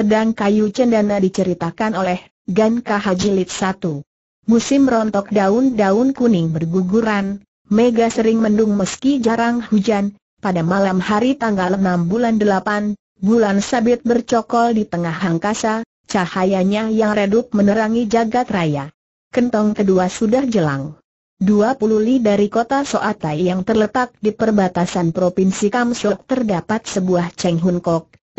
Pedang kayu cendana diceritakan oleh Gan Kahajilid 1. Musim rontok daun-daun kuning berguguran, mega sering mendung meski jarang hujan, pada malam hari tanggal 6 bulan 8, bulan sabit bercokol di tengah angkasa, cahayanya yang redup menerangi jagat raya. Kentong kedua sudah jelang. 20 li dari kota Soatai yang terletak di perbatasan Provinsi Kamsok terdapat sebuah Chenghun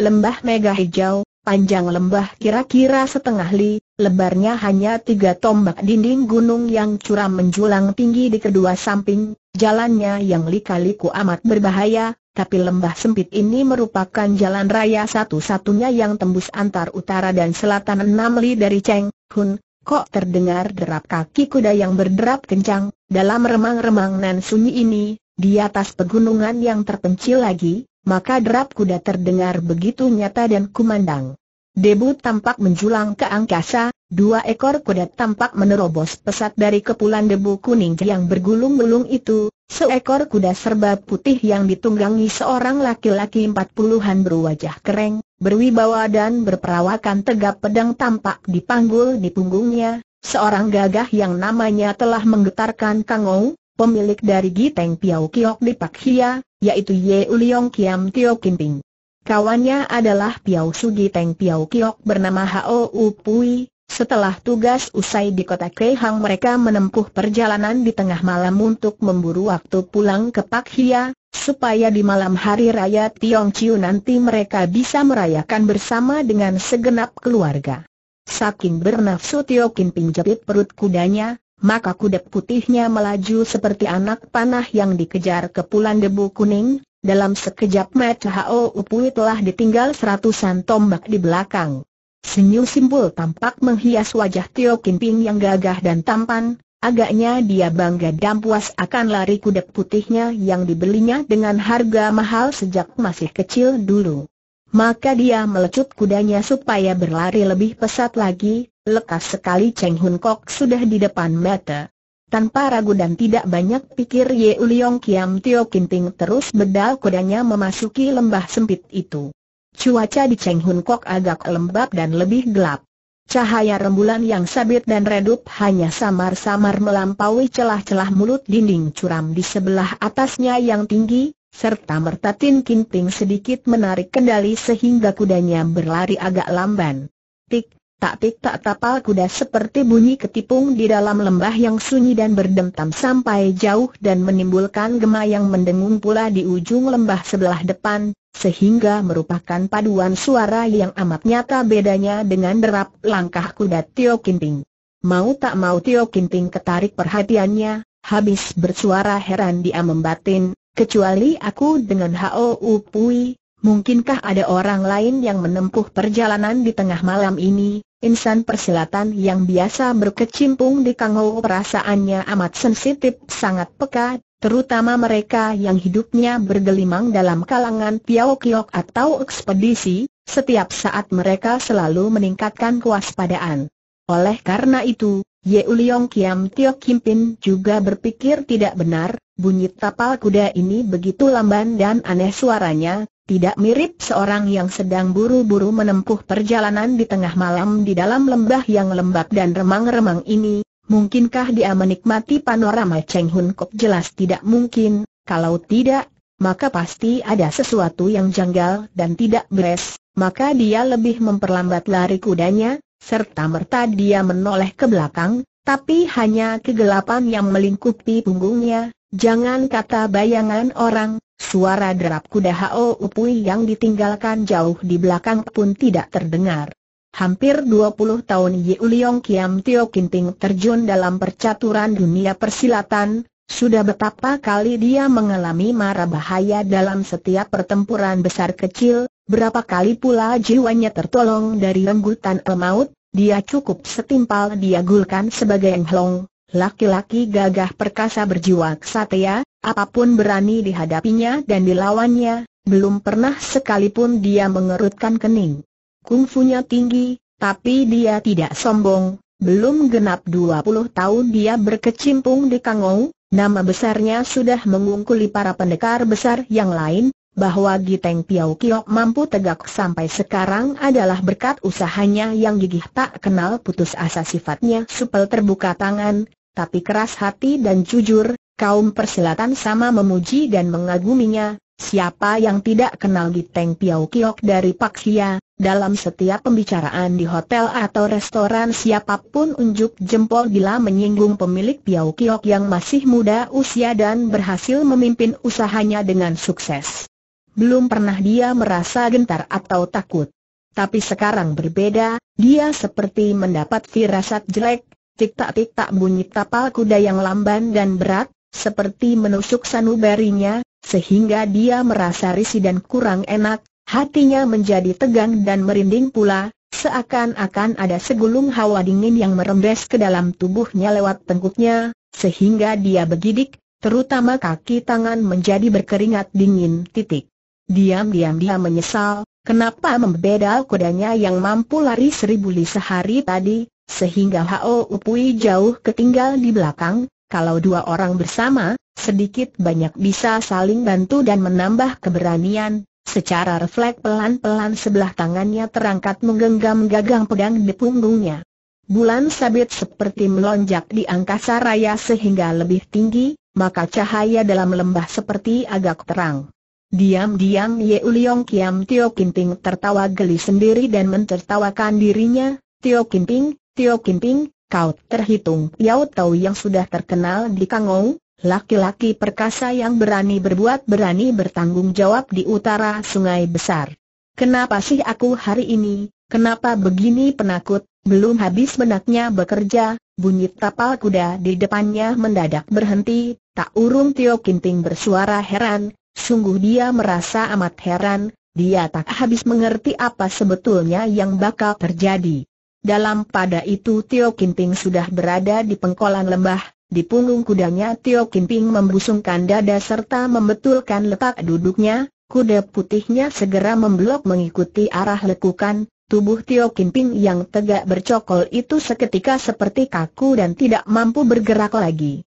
lembah mega hijau, panjang lembah kira-kira setengah li, lebarnya hanya tiga tombak dinding gunung yang curam menjulang tinggi di kedua samping, jalannya yang lika-liku amat berbahaya, tapi lembah sempit ini merupakan jalan raya satu-satunya yang tembus antar utara dan selatan enam li dari Cheng Hun, Kok terdengar derap kaki kuda yang berderap kencang, dalam remang-remang nan sunyi ini, di atas pegunungan yang terpencil lagi, maka derap kuda terdengar begitu nyata dan kumandang. Debu tampak menjulang ke angkasa, dua ekor kuda tampak menerobos pesat dari kepulan debu kuning yang bergulung-gulung itu, seekor kuda serba putih yang ditunggangi seorang laki-laki empat puluhan berwajah kering, berwibawa dan berperawakan tegap pedang tampak dipanggul di punggungnya, seorang gagah yang namanya telah menggetarkan Kangou, pemilik dari Giteng Piau Kiok di Pak Hia, yaitu Ye Uliong Kiam Tio Ping. Kawannya adalah Piau Sugi Teng Piau Kiok bernama Hao Upui. Setelah tugas usai di kota Kehang mereka menempuh perjalanan di tengah malam untuk memburu waktu pulang ke Pak Hia, supaya di malam hari raya Tiong Chiu nanti mereka bisa merayakan bersama dengan segenap keluarga. Saking bernafsu Tio Kinping jepit perut kudanya, maka kuda putihnya melaju seperti anak panah yang dikejar kepulan debu kuning, dalam sekejap mata Hao Upui telah ditinggal seratusan tombak di belakang. Senyum simpul tampak menghias wajah Tio Kinping yang gagah dan tampan, agaknya dia bangga dan puas akan lari kuda putihnya yang dibelinya dengan harga mahal sejak masih kecil dulu. Maka dia melecut kudanya supaya berlari lebih pesat lagi, Lekas sekali Cheng Hun Kok sudah di depan mata. Tanpa ragu dan tidak banyak pikir Ye Uliong Kiam Tio Kinting terus bedal kudanya memasuki lembah sempit itu. Cuaca di Cheng Hun Kok agak lembab dan lebih gelap. Cahaya rembulan yang sabit dan redup hanya samar-samar melampaui celah-celah mulut dinding curam di sebelah atasnya yang tinggi, serta merta Tin Kinting sedikit menarik kendali sehingga kudanya berlari agak lamban. Tik, Tak tik tak tapal kuda seperti bunyi ketipung di dalam lembah yang sunyi dan berdentam sampai jauh dan menimbulkan gema yang mendengung pula di ujung lembah sebelah depan, sehingga merupakan paduan suara yang amat nyata bedanya dengan derap langkah kuda Tio Kinting. Mau tak mau Tio Kinting ketarik perhatiannya, habis bersuara heran dia membatin, kecuali aku dengan H.O.U. Pui, Mungkinkah ada orang lain yang menempuh perjalanan di tengah malam ini? Insan persilatan yang biasa berkecimpung di kangau perasaannya amat sensitif, sangat peka, terutama mereka yang hidupnya bergelimang dalam kalangan Piao Kiok atau ekspedisi, setiap saat mereka selalu meningkatkan kewaspadaan. Oleh karena itu, Ye Uliong Kiam Tio Kim Pin juga berpikir tidak benar, bunyi tapal kuda ini begitu lamban dan aneh suaranya, tidak mirip seorang yang sedang buru-buru menempuh perjalanan di tengah malam di dalam lembah yang lembab dan remang-remang ini, mungkinkah dia menikmati panorama Cheng Hun Kok jelas tidak mungkin, kalau tidak, maka pasti ada sesuatu yang janggal dan tidak beres, maka dia lebih memperlambat lari kudanya, serta merta dia menoleh ke belakang, tapi hanya kegelapan yang melingkupi punggungnya, Jangan kata bayangan orang, suara derap kuda Hao Upui yang ditinggalkan jauh di belakang pun tidak terdengar. Hampir 20 tahun Yu Liong Kiam Tio Kinting terjun dalam percaturan dunia persilatan, sudah betapa kali dia mengalami mara bahaya dalam setiap pertempuran besar kecil, berapa kali pula jiwanya tertolong dari lenggutan el maut, dia cukup setimpal diagulkan sebagai Yang Long. Laki-laki gagah perkasa berjiwa ksatria, apapun berani dihadapinya dan dilawannya, belum pernah sekalipun dia mengerutkan kening. Kungfunya tinggi, tapi dia tidak sombong, belum genap dua puluh tahun dia berkecimpung di Kangou, nama besarnya sudah mengungkuli para pendekar besar yang lain, bahwa Giteng Piao Kio mampu tegak sampai sekarang adalah berkat usahanya yang gigih tak kenal putus asa sifatnya supel terbuka tangan, tapi keras hati dan jujur, kaum persilatan sama memuji dan mengaguminya, siapa yang tidak kenal di Teng Piau Kiok dari Pak Sia? dalam setiap pembicaraan di hotel atau restoran siapapun unjuk jempol bila menyinggung pemilik Piau Kiok yang masih muda usia dan berhasil memimpin usahanya dengan sukses. Belum pernah dia merasa gentar atau takut. Tapi sekarang berbeda, dia seperti mendapat firasat jelek, Tak tik tik tak bunyi tapal kuda yang lamban dan berat, seperti menusuk sanubarinya, sehingga dia merasa risih dan kurang enak, hatinya menjadi tegang dan merinding pula, seakan-akan ada segulung hawa dingin yang merembes ke dalam tubuhnya lewat tengkuknya, sehingga dia begidik, terutama kaki tangan menjadi berkeringat dingin titik. Diam-diam dia menyesal, kenapa membedal kudanya yang mampu lari seribu li sehari tadi, sehingga Hao Upui jauh ketinggal di belakang, kalau dua orang bersama, sedikit banyak bisa saling bantu dan menambah keberanian. Secara refleks pelan-pelan sebelah tangannya terangkat menggenggam gagang pedang di punggungnya. Bulan sabit seperti melonjak di angkasa raya sehingga lebih tinggi, maka cahaya dalam lembah seperti agak terang. Diam-diam Ye Uliong Kiam Tio Kinting tertawa geli sendiri dan mentertawakan dirinya, Tio Kinting, Tio Ping, kau terhitung Yao Tau yang sudah terkenal di Kangong, laki-laki perkasa yang berani berbuat berani bertanggung jawab di utara sungai besar. Kenapa sih aku hari ini, kenapa begini penakut, belum habis benaknya bekerja, bunyi tapal kuda di depannya mendadak berhenti, tak urung Tio Ping bersuara heran, sungguh dia merasa amat heran, dia tak habis mengerti apa sebetulnya yang bakal terjadi. Dalam pada itu Tio Ping sudah berada di pengkolan lembah, di punggung kudanya Tio Ping membusungkan dada serta membetulkan letak duduknya, kuda putihnya segera memblok mengikuti arah lekukan, tubuh Tio Ping yang tegak bercokol itu seketika seperti kaku dan tidak mampu bergerak lagi.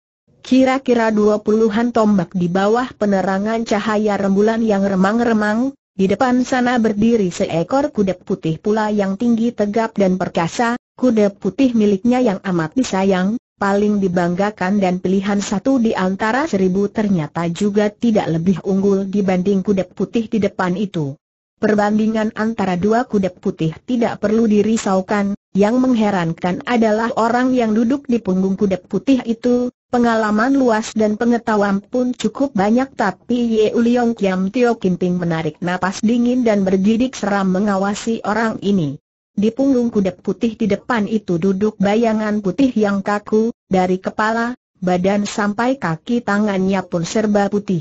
Kira-kira dua puluhan tombak di bawah penerangan cahaya rembulan yang remang-remang, di depan sana berdiri seekor kuda putih pula yang tinggi tegap dan perkasa, kuda putih miliknya yang amat disayang, paling dibanggakan dan pilihan satu di antara seribu ternyata juga tidak lebih unggul dibanding kuda putih di depan itu. Perbandingan antara dua kuda putih tidak perlu dirisaukan, yang mengherankan adalah orang yang duduk di punggung kuda putih itu, Pengalaman luas dan pengetahuan pun cukup banyak tapi Ye Uliong Kiam Tio Kimping menarik napas dingin dan berjidik seram mengawasi orang ini. Di punggung kuda putih di depan itu duduk bayangan putih yang kaku, dari kepala, badan sampai kaki tangannya pun serba putih.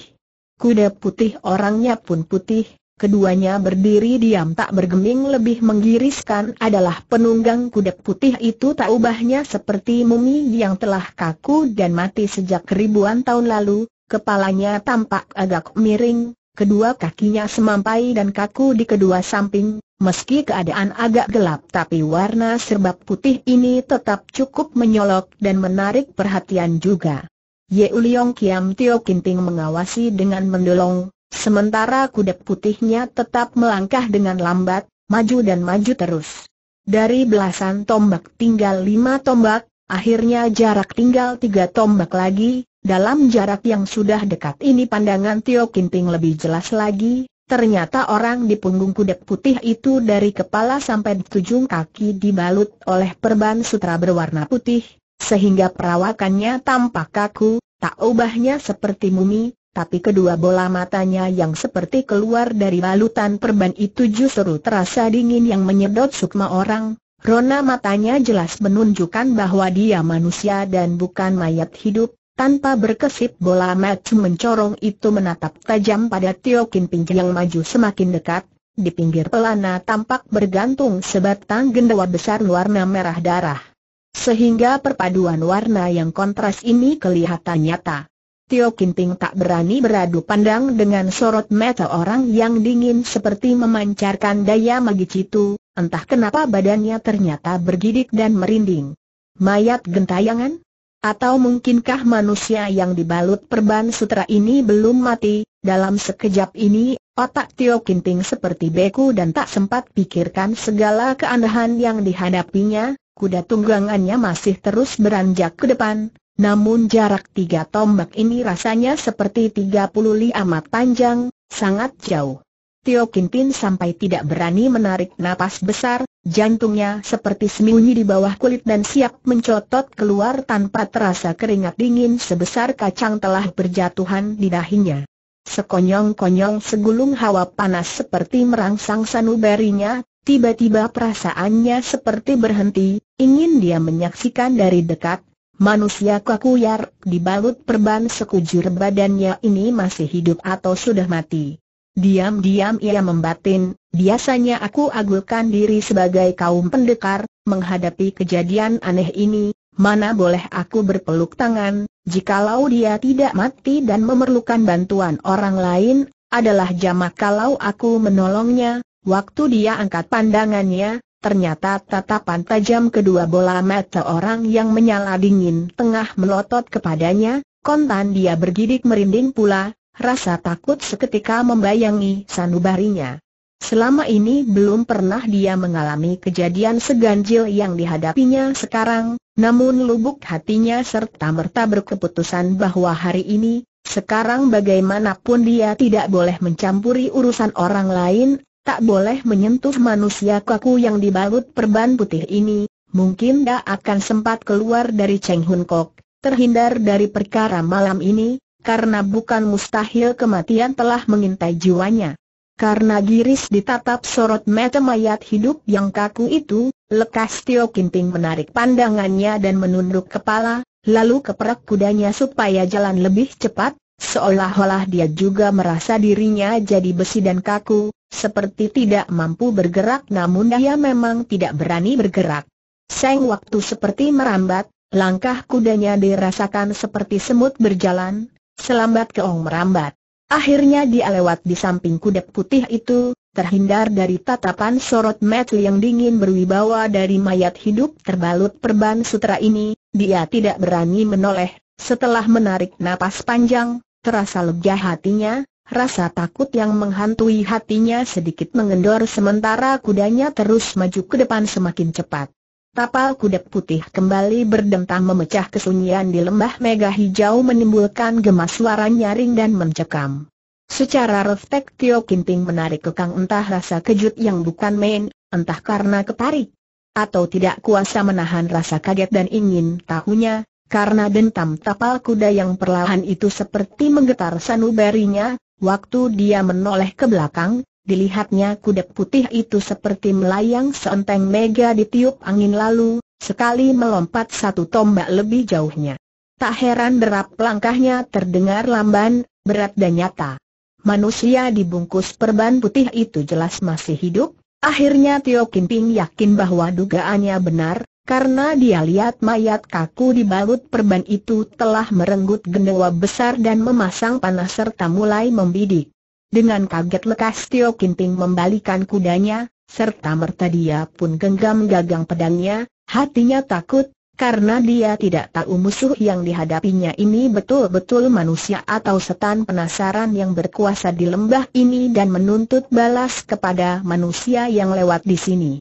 Kuda putih orangnya pun putih, Keduanya berdiri diam tak bergeming lebih menggiriskan adalah penunggang kuda putih itu tak ubahnya seperti mumi yang telah kaku dan mati sejak ribuan tahun lalu, kepalanya tampak agak miring, kedua kakinya semampai dan kaku di kedua samping, meski keadaan agak gelap tapi warna serbab putih ini tetap cukup menyolok dan menarik perhatian juga. Ye Uliong Kiam Tio Kinting mengawasi dengan mendolong, Sementara kuda putihnya tetap melangkah dengan lambat, maju dan maju terus. Dari belasan tombak tinggal lima tombak, akhirnya jarak tinggal tiga tombak lagi, dalam jarak yang sudah dekat ini pandangan Tio Kinting lebih jelas lagi, ternyata orang di punggung kuda putih itu dari kepala sampai tujung kaki dibalut oleh perban sutra berwarna putih, sehingga perawakannya tampak kaku, tak ubahnya seperti mumi, tapi kedua bola matanya yang seperti keluar dari balutan perban itu justru terasa dingin yang menyedot sukma orang. Rona matanya jelas menunjukkan bahwa dia manusia dan bukan mayat hidup, tanpa berkesip bola mata mencorong itu menatap tajam pada Tio Kim Ping yang maju semakin dekat, di pinggir pelana tampak bergantung sebatang gendawa besar warna merah darah. Sehingga perpaduan warna yang kontras ini kelihatan nyata. Tio Kinting tak berani beradu pandang dengan sorot mata orang yang dingin seperti memancarkan daya magis itu, entah kenapa badannya ternyata bergidik dan merinding. Mayat gentayangan? Atau mungkinkah manusia yang dibalut perban sutra ini belum mati, dalam sekejap ini, otak Tio Kinting seperti beku dan tak sempat pikirkan segala keanehan yang dihadapinya, kuda tunggangannya masih terus beranjak ke depan, namun jarak tiga tombak ini rasanya seperti 30 li amat panjang, sangat jauh. Tio Kintin sampai tidak berani menarik napas besar, jantungnya seperti sembunyi di bawah kulit dan siap mencotot keluar tanpa terasa keringat dingin sebesar kacang telah berjatuhan di dahinya. Sekonyong-konyong segulung hawa panas seperti merangsang sanubarinya, tiba-tiba perasaannya seperti berhenti, ingin dia menyaksikan dari dekat, Manusia kakuyar, dibalut perban sekujur badannya ini masih hidup atau sudah mati. Diam-diam ia membatin, biasanya aku agulkan diri sebagai kaum pendekar, menghadapi kejadian aneh ini, mana boleh aku berpeluk tangan, jikalau dia tidak mati dan memerlukan bantuan orang lain, adalah jamak kalau aku menolongnya, waktu dia angkat pandangannya, Ternyata tatapan tajam kedua bola mata orang yang menyala dingin tengah melotot kepadanya, kontan dia bergidik merinding pula, rasa takut seketika membayangi sanubarinya. Selama ini belum pernah dia mengalami kejadian seganjil yang dihadapinya sekarang, namun lubuk hatinya serta-merta berkeputusan bahwa hari ini, sekarang bagaimanapun dia tidak boleh mencampuri urusan orang lain, tak boleh menyentuh manusia kaku yang dibalut perban putih ini, mungkin dia akan sempat keluar dari Cheng Hun Kok, terhindar dari perkara malam ini, karena bukan mustahil kematian telah mengintai jiwanya. Karena giris ditatap sorot mata mayat hidup yang kaku itu, lekas Tio Kinting menarik pandangannya dan menunduk kepala, lalu keperak kudanya supaya jalan lebih cepat, Seolah-olah dia juga merasa dirinya jadi besi dan kaku, seperti tidak mampu bergerak namun dia memang tidak berani bergerak. Seng waktu seperti merambat, langkah kudanya dirasakan seperti semut berjalan, selambat keong merambat. Akhirnya dia lewat di samping kuda putih itu, terhindar dari tatapan sorot metal yang dingin berwibawa dari mayat hidup terbalut perban sutra ini, dia tidak berani menoleh, setelah menarik napas panjang, terasa lega hatinya, rasa takut yang menghantui hatinya sedikit mengendor sementara kudanya terus maju ke depan semakin cepat. Tapal kuda putih kembali berdentang memecah kesunyian di lembah mega hijau menimbulkan gemas suara nyaring dan mencekam. Secara refleks Tio Kinting menarik kekang entah rasa kejut yang bukan main, entah karena ketarik. Atau tidak kuasa menahan rasa kaget dan ingin tahunya, karena dentam tapal kuda yang perlahan itu seperti menggetar sanubarinya, waktu dia menoleh ke belakang, dilihatnya kuda putih itu seperti melayang seenteng mega ditiup angin lalu, sekali melompat satu tombak lebih jauhnya. Tak heran derap langkahnya terdengar lamban, berat dan nyata. Manusia dibungkus perban putih itu jelas masih hidup, akhirnya Tio Kinping yakin bahwa dugaannya benar, karena dia lihat mayat kaku di balut perban itu telah merenggut gendawa besar dan memasang panah serta mulai membidik. Dengan kaget lekas Tio Kinting membalikan kudanya, serta merta dia pun genggam gagang pedangnya, hatinya takut, karena dia tidak tahu musuh yang dihadapinya ini betul-betul manusia atau setan penasaran yang berkuasa di lembah ini dan menuntut balas kepada manusia yang lewat di sini.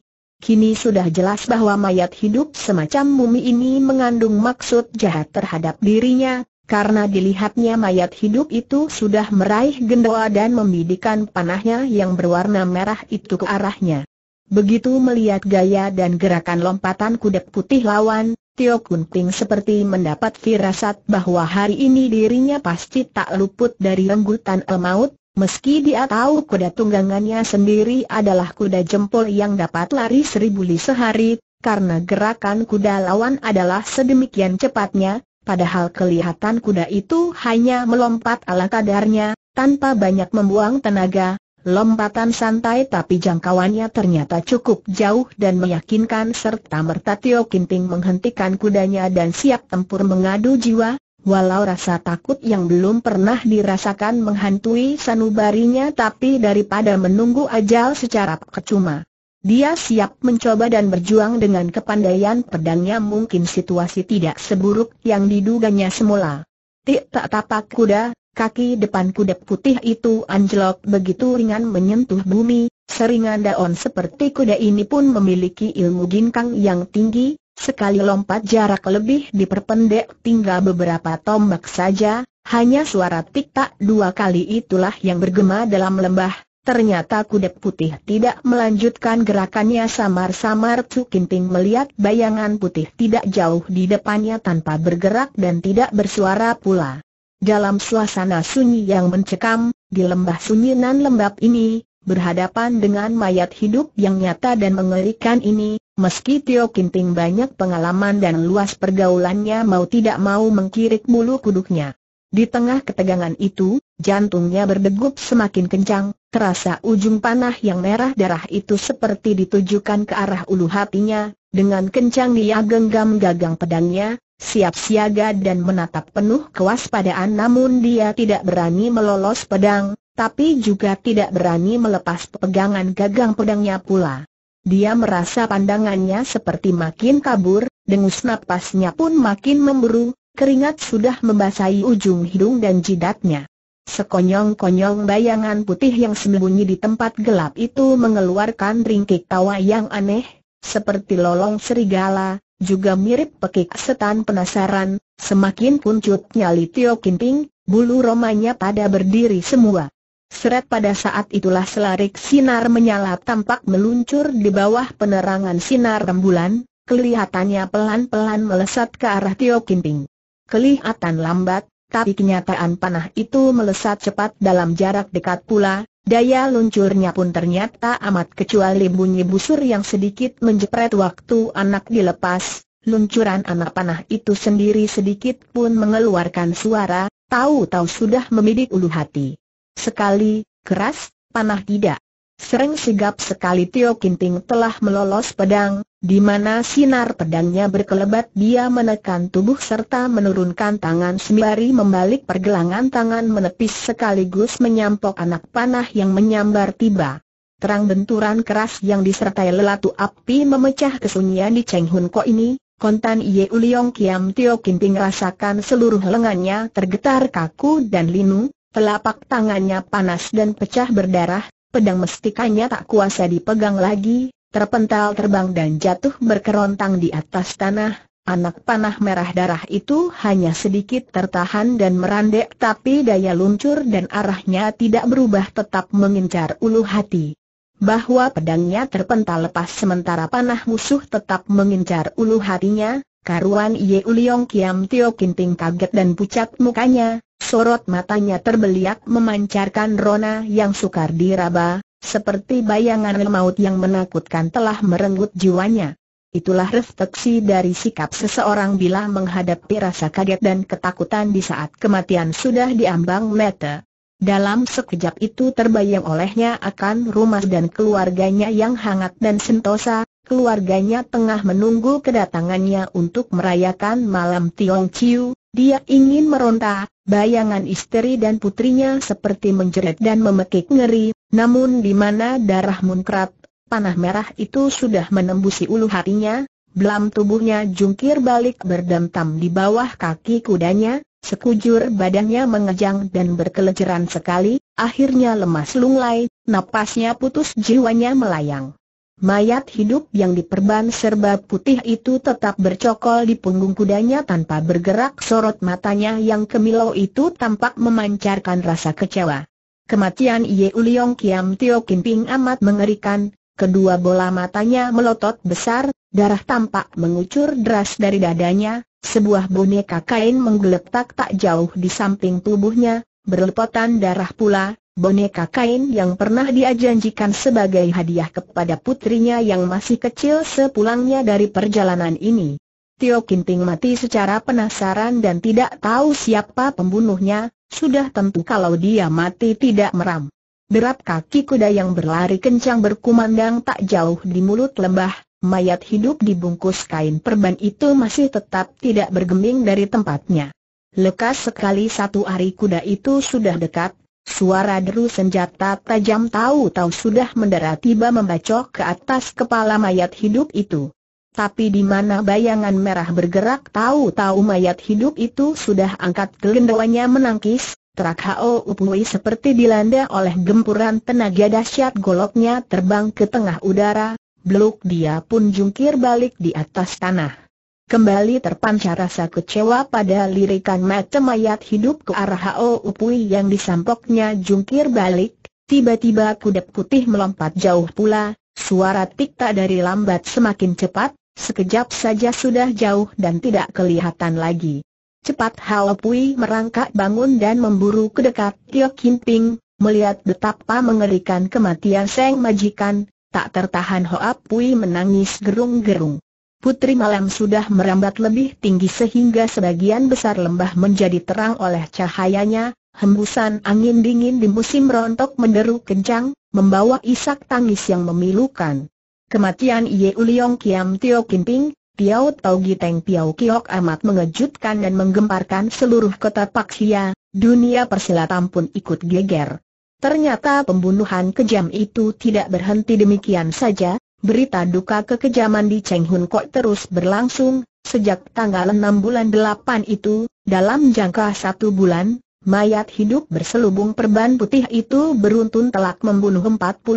Kini sudah jelas bahwa mayat hidup semacam mumi ini mengandung maksud jahat terhadap dirinya, karena dilihatnya mayat hidup itu sudah meraih gendoa dan membidikan panahnya yang berwarna merah itu ke arahnya. Begitu melihat gaya dan gerakan lompatan kuda putih lawan, Tio kunting seperti mendapat firasat bahwa hari ini dirinya pasti tak luput dari renggutan el maut, Meski dia tahu kuda tunggangannya sendiri adalah kuda jempol yang dapat lari seribu li sehari, karena gerakan kuda lawan adalah sedemikian cepatnya, padahal kelihatan kuda itu hanya melompat ala kadarnya, tanpa banyak membuang tenaga, lompatan santai tapi jangkauannya ternyata cukup jauh dan meyakinkan serta merta Tio Kinting menghentikan kudanya dan siap tempur mengadu jiwa, Walau rasa takut yang belum pernah dirasakan menghantui sanubarinya tapi daripada menunggu ajal secara kecuma. Dia siap mencoba dan berjuang dengan kepandaian pedangnya mungkin situasi tidak seburuk yang diduganya semula. Tik tak tapak kuda, kaki depan kuda putih itu anjlok begitu ringan menyentuh bumi, seringan daun seperti kuda ini pun memiliki ilmu ginkang yang tinggi, Sekali lompat jarak lebih diperpendek tinggal beberapa tombak saja, hanya suara tik-tak dua kali itulah yang bergema dalam lembah. Ternyata kuda putih tidak melanjutkan gerakannya samar-samar Cu Kinting melihat bayangan putih tidak jauh di depannya tanpa bergerak dan tidak bersuara pula. Dalam suasana sunyi yang mencekam, di lembah sunyi nan lembab ini, Berhadapan dengan mayat hidup yang nyata dan mengerikan ini, meski Tio Kinting banyak pengalaman dan luas pergaulannya mau tidak mau mengkirik bulu kuduknya. Di tengah ketegangan itu, jantungnya berdegup semakin kencang, terasa ujung panah yang merah darah itu seperti ditujukan ke arah ulu hatinya, dengan kencang dia genggam gagang pedangnya, siap siaga dan menatap penuh kewaspadaan namun dia tidak berani melolos pedang, tapi juga tidak berani melepas pegangan gagang pedangnya pula. Dia merasa pandangannya seperti makin kabur, dengus napasnya pun makin memburu, keringat sudah membasahi ujung hidung dan jidatnya. Sekonyong-konyong bayangan putih yang sembunyi di tempat gelap itu mengeluarkan ringkik tawa yang aneh, seperti lolong serigala, juga mirip pekik setan penasaran, semakin puncutnya Li Tio Kinting, bulu romanya pada berdiri semua. Seret pada saat itulah selarik sinar menyala tampak meluncur di bawah penerangan sinar rembulan, kelihatannya pelan-pelan melesat ke arah Tio Kimping. Kelihatan lambat, tapi kenyataan panah itu melesat cepat dalam jarak dekat pula, daya luncurnya pun ternyata amat kecuali bunyi busur yang sedikit menjepret waktu anak dilepas, luncuran anak panah itu sendiri sedikit pun mengeluarkan suara, tahu-tahu sudah membidik ulu hati. Sekali, keras, panah tidak. Sering sigap sekali Tio Kinting telah melolos pedang, di mana sinar pedangnya berkelebat dia menekan tubuh serta menurunkan tangan sembari membalik pergelangan tangan menepis sekaligus menyampok anak panah yang menyambar tiba. Terang benturan keras yang disertai lelatu api memecah kesunyian di Cheng Hun Ko ini, kontan Ye Uliong Kiam Tio Kinting rasakan seluruh lengannya tergetar kaku dan linu, Telapak tangannya panas dan pecah berdarah, pedang mestikanya tak kuasa dipegang lagi, terpental terbang dan jatuh berkerontang di atas tanah. Anak panah merah darah itu hanya sedikit tertahan dan merandek tapi daya luncur dan arahnya tidak berubah tetap mengincar ulu hati. Bahwa pedangnya terpental lepas sementara panah musuh tetap mengincar ulu hatinya, karuan Ye Uliong Kiam Tio Kinting kaget dan pucat mukanya, Sorot matanya terbeliak memancarkan rona yang sukar diraba, seperti bayangan maut yang menakutkan telah merenggut jiwanya. Itulah refleksi dari sikap seseorang bila menghadapi rasa kaget dan ketakutan di saat kematian sudah diambang mata. Dalam sekejap itu terbayang olehnya akan rumah dan keluarganya yang hangat dan sentosa, keluarganya tengah menunggu kedatangannya untuk merayakan malam Tiong Chiu, dia ingin meronta, Bayangan istri dan putrinya seperti menjerit dan memekik ngeri, namun di mana darah munkrat, panah merah itu sudah menembusi ulu hatinya, belam tubuhnya jungkir balik berdentam di bawah kaki kudanya, sekujur badannya mengejang dan berkelejeran sekali, akhirnya lemas lunglai, napasnya putus jiwanya melayang. Mayat hidup yang diperban serba putih itu tetap bercokol di punggung kudanya tanpa bergerak sorot matanya yang kemilau itu tampak memancarkan rasa kecewa. Kematian Ye Uliong Kiam Tio Kim Ping amat mengerikan, kedua bola matanya melotot besar, darah tampak mengucur deras dari dadanya, sebuah boneka kain menggeletak tak jauh di samping tubuhnya, berlepotan darah pula, boneka kain yang pernah dia janjikan sebagai hadiah kepada putrinya yang masih kecil sepulangnya dari perjalanan ini. Tio Kinting mati secara penasaran dan tidak tahu siapa pembunuhnya, sudah tentu kalau dia mati tidak meram. Derap kaki kuda yang berlari kencang berkumandang tak jauh di mulut lembah, mayat hidup dibungkus kain perban itu masih tetap tidak bergeming dari tempatnya. Lekas sekali satu hari kuda itu sudah dekat, Suara deru senjata tajam tahu-tahu sudah mendera tiba membacok ke atas kepala mayat hidup itu. Tapi di mana bayangan merah bergerak tahu-tahu mayat hidup itu sudah angkat gelendawanya menangkis, Terak Hao Upui seperti dilanda oleh gempuran tenaga dahsyat goloknya terbang ke tengah udara, beluk dia pun jungkir balik di atas tanah. Kembali terpancar rasa kecewa pada lirikan mata mayat hidup ke arah Hao Upui yang disampoknya jungkir balik, tiba-tiba kuda putih melompat jauh pula, suara tikta dari lambat semakin cepat, sekejap saja sudah jauh dan tidak kelihatan lagi. Cepat Hao Upui merangkak bangun dan memburu ke dekat Tio Kimping, melihat betapa mengerikan kematian Seng Majikan, tak tertahan Hao Upui menangis gerung-gerung. Putri malam sudah merambat lebih tinggi sehingga sebagian besar lembah menjadi terang oleh cahayanya, hembusan angin dingin di musim rontok menderu kencang, membawa isak tangis yang memilukan. Kematian Ye Uliong Kiam Tio Kim Ping, Piao Tau Giteng Piao Kiok amat mengejutkan dan menggemparkan seluruh kota Paksia, dunia persilatan pun ikut geger. Ternyata pembunuhan kejam itu tidak berhenti demikian saja, Berita duka kekejaman di Cheng Hun Kok terus berlangsung, sejak tanggal 6 bulan 8 itu, dalam jangka satu bulan, mayat hidup berselubung perban putih itu beruntun telak membunuh 48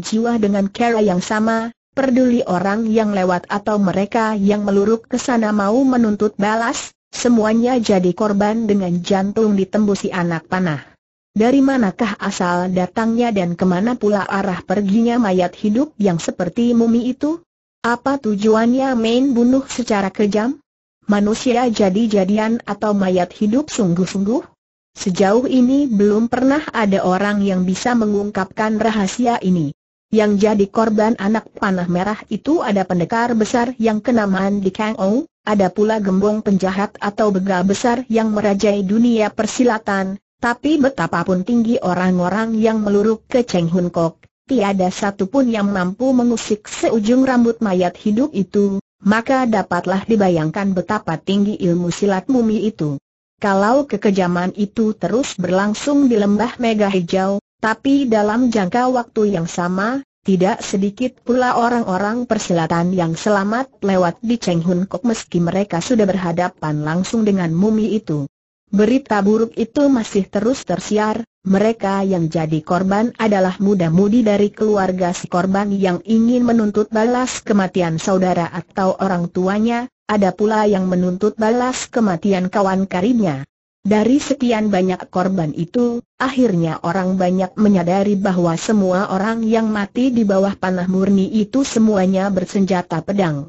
jiwa dengan cara yang sama, perduli orang yang lewat atau mereka yang meluruk ke sana mau menuntut balas, semuanya jadi korban dengan jantung ditembusi anak panah. Dari manakah asal datangnya dan kemana pula arah perginya mayat hidup yang seperti mumi itu? Apa tujuannya main bunuh secara kejam? Manusia jadi-jadian atau mayat hidup sungguh-sungguh? Sejauh ini belum pernah ada orang yang bisa mengungkapkan rahasia ini. Yang jadi korban anak panah merah itu ada pendekar besar yang kenamaan di Kang Ou, ada pula gembong penjahat atau begal besar yang merajai dunia persilatan, tapi betapapun tinggi orang-orang yang meluruk ke Cheng Hun Kok, tiada satupun yang mampu mengusik seujung rambut mayat hidup itu, maka dapatlah dibayangkan betapa tinggi ilmu silat mumi itu. Kalau kekejaman itu terus berlangsung di lembah mega hijau, tapi dalam jangka waktu yang sama, tidak sedikit pula orang-orang persilatan yang selamat lewat di Cheng Hun Kok meski mereka sudah berhadapan langsung dengan mumi itu. Berita buruk itu masih terus tersiar, mereka yang jadi korban adalah muda-mudi dari keluarga si korban yang ingin menuntut balas kematian saudara atau orang tuanya, ada pula yang menuntut balas kematian kawan karibnya. Dari sekian banyak korban itu, akhirnya orang banyak menyadari bahwa semua orang yang mati di bawah panah murni itu semuanya bersenjata pedang.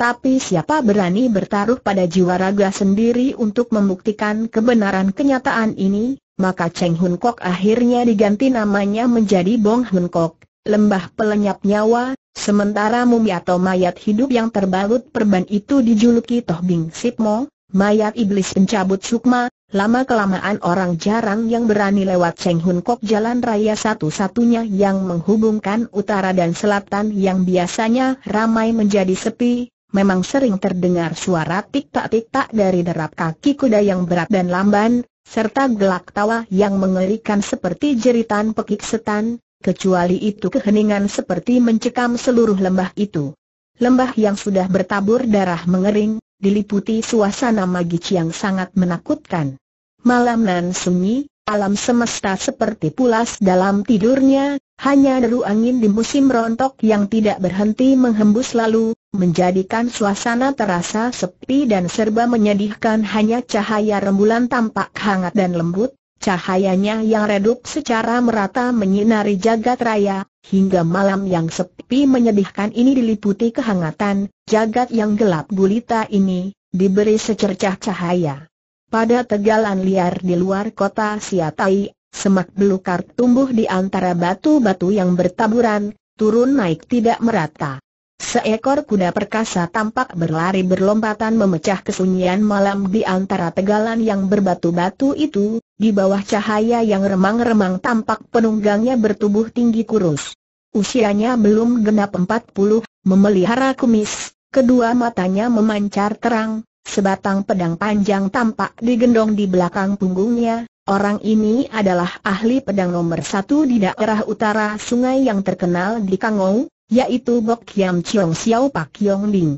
Tapi siapa berani bertaruh pada jiwa raga sendiri untuk membuktikan kebenaran kenyataan ini, maka Cheng Hun Kok akhirnya diganti namanya menjadi Bong Hun Kok, lembah pelenyap nyawa, sementara mumi atau mayat hidup yang terbalut perban itu dijuluki Toh Bing Sip Mo, mayat iblis pencabut sukma, lama-kelamaan orang jarang yang berani lewat Cheng Hun Kok jalan raya satu-satunya yang menghubungkan utara dan selatan yang biasanya ramai menjadi sepi, memang sering terdengar suara tik-tak-tik-tak dari derap kaki kuda yang berat dan lamban, serta gelak tawa yang mengerikan seperti jeritan pekik setan, kecuali itu keheningan seperti mencekam seluruh lembah itu. Lembah yang sudah bertabur darah mengering, diliputi suasana magis yang sangat menakutkan. Malam nan sunyi, alam semesta seperti pulas dalam tidurnya, hanya deru angin di musim rontok yang tidak berhenti menghembus lalu, menjadikan suasana terasa sepi dan serba menyedihkan hanya cahaya rembulan tampak hangat dan lembut, cahayanya yang redup secara merata menyinari jagat raya, hingga malam yang sepi menyedihkan ini diliputi kehangatan, jagat yang gelap gulita ini, diberi secercah cahaya. Pada tegalan liar di luar kota Siatai, semak belukar tumbuh di antara batu-batu yang bertaburan, turun naik tidak merata. Seekor kuda perkasa tampak berlari berlompatan memecah kesunyian malam di antara tegalan yang berbatu-batu itu, di bawah cahaya yang remang-remang tampak penunggangnya bertubuh tinggi kurus. Usianya belum genap empat puluh, memelihara kumis, kedua matanya memancar terang, sebatang pedang panjang tampak digendong di belakang punggungnya, Orang ini adalah ahli pedang nomor satu di daerah utara sungai yang terkenal di Kangou, yaitu Bok Yam Chiong Xiao Pak Yong Ling.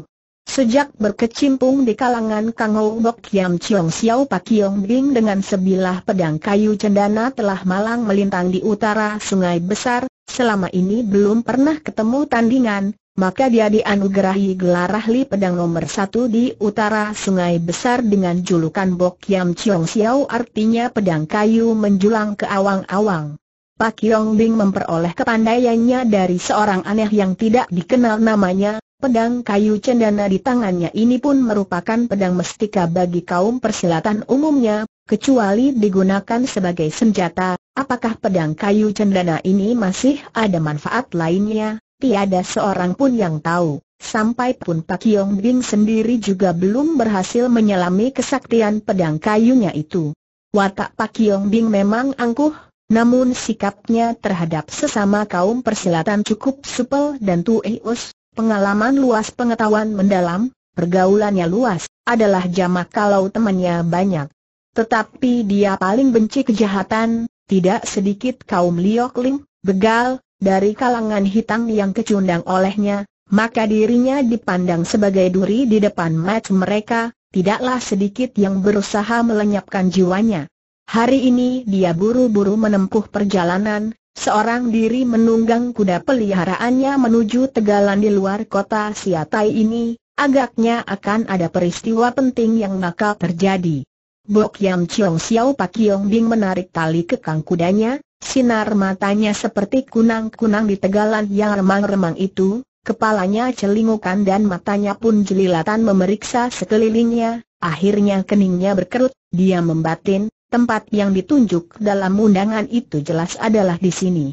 Sejak berkecimpung di kalangan Kang Ho Bok Yam Chiong Xiao Pak Yong Ling dengan sebilah pedang kayu cendana telah malang melintang di utara sungai besar, selama ini belum pernah ketemu tandingan, maka dia dianugerahi gelar ahli pedang nomor satu di utara sungai besar dengan julukan Bok Yam Chiong Xiao artinya pedang kayu menjulang ke awang-awang. Pak Yong Bing memperoleh kepandaiannya dari seorang aneh yang tidak dikenal namanya, pedang kayu cendana di tangannya ini pun merupakan pedang mestika bagi kaum persilatan umumnya, kecuali digunakan sebagai senjata, apakah pedang kayu cendana ini masih ada manfaat lainnya, tiada seorang pun yang tahu. Sampai pun Pak Yong Bing sendiri juga belum berhasil menyelami kesaktian pedang kayunya itu. Watak Pak Yong Bing memang angkuh, namun sikapnya terhadap sesama kaum persilatan cukup supel dan tueus, pengalaman luas pengetahuan mendalam, pergaulannya luas, adalah jamak kalau temannya banyak. Tetapi dia paling benci kejahatan, tidak sedikit kaum liokling, begal, dari kalangan hitam yang kecundang olehnya, maka dirinya dipandang sebagai duri di depan match mereka, tidaklah sedikit yang berusaha melenyapkan jiwanya. Hari ini dia buru-buru menempuh perjalanan, seorang diri menunggang kuda peliharaannya menuju tegalan di luar kota Siatai ini, agaknya akan ada peristiwa penting yang bakal terjadi. Bok Yam Chiong Xiao Pak Yong Bing menarik tali kekang kudanya, sinar matanya seperti kunang-kunang di tegalan yang remang-remang itu, kepalanya celingukan dan matanya pun jelilatan memeriksa sekelilingnya, akhirnya keningnya berkerut, dia membatin, Tempat yang ditunjuk dalam undangan itu jelas adalah di sini.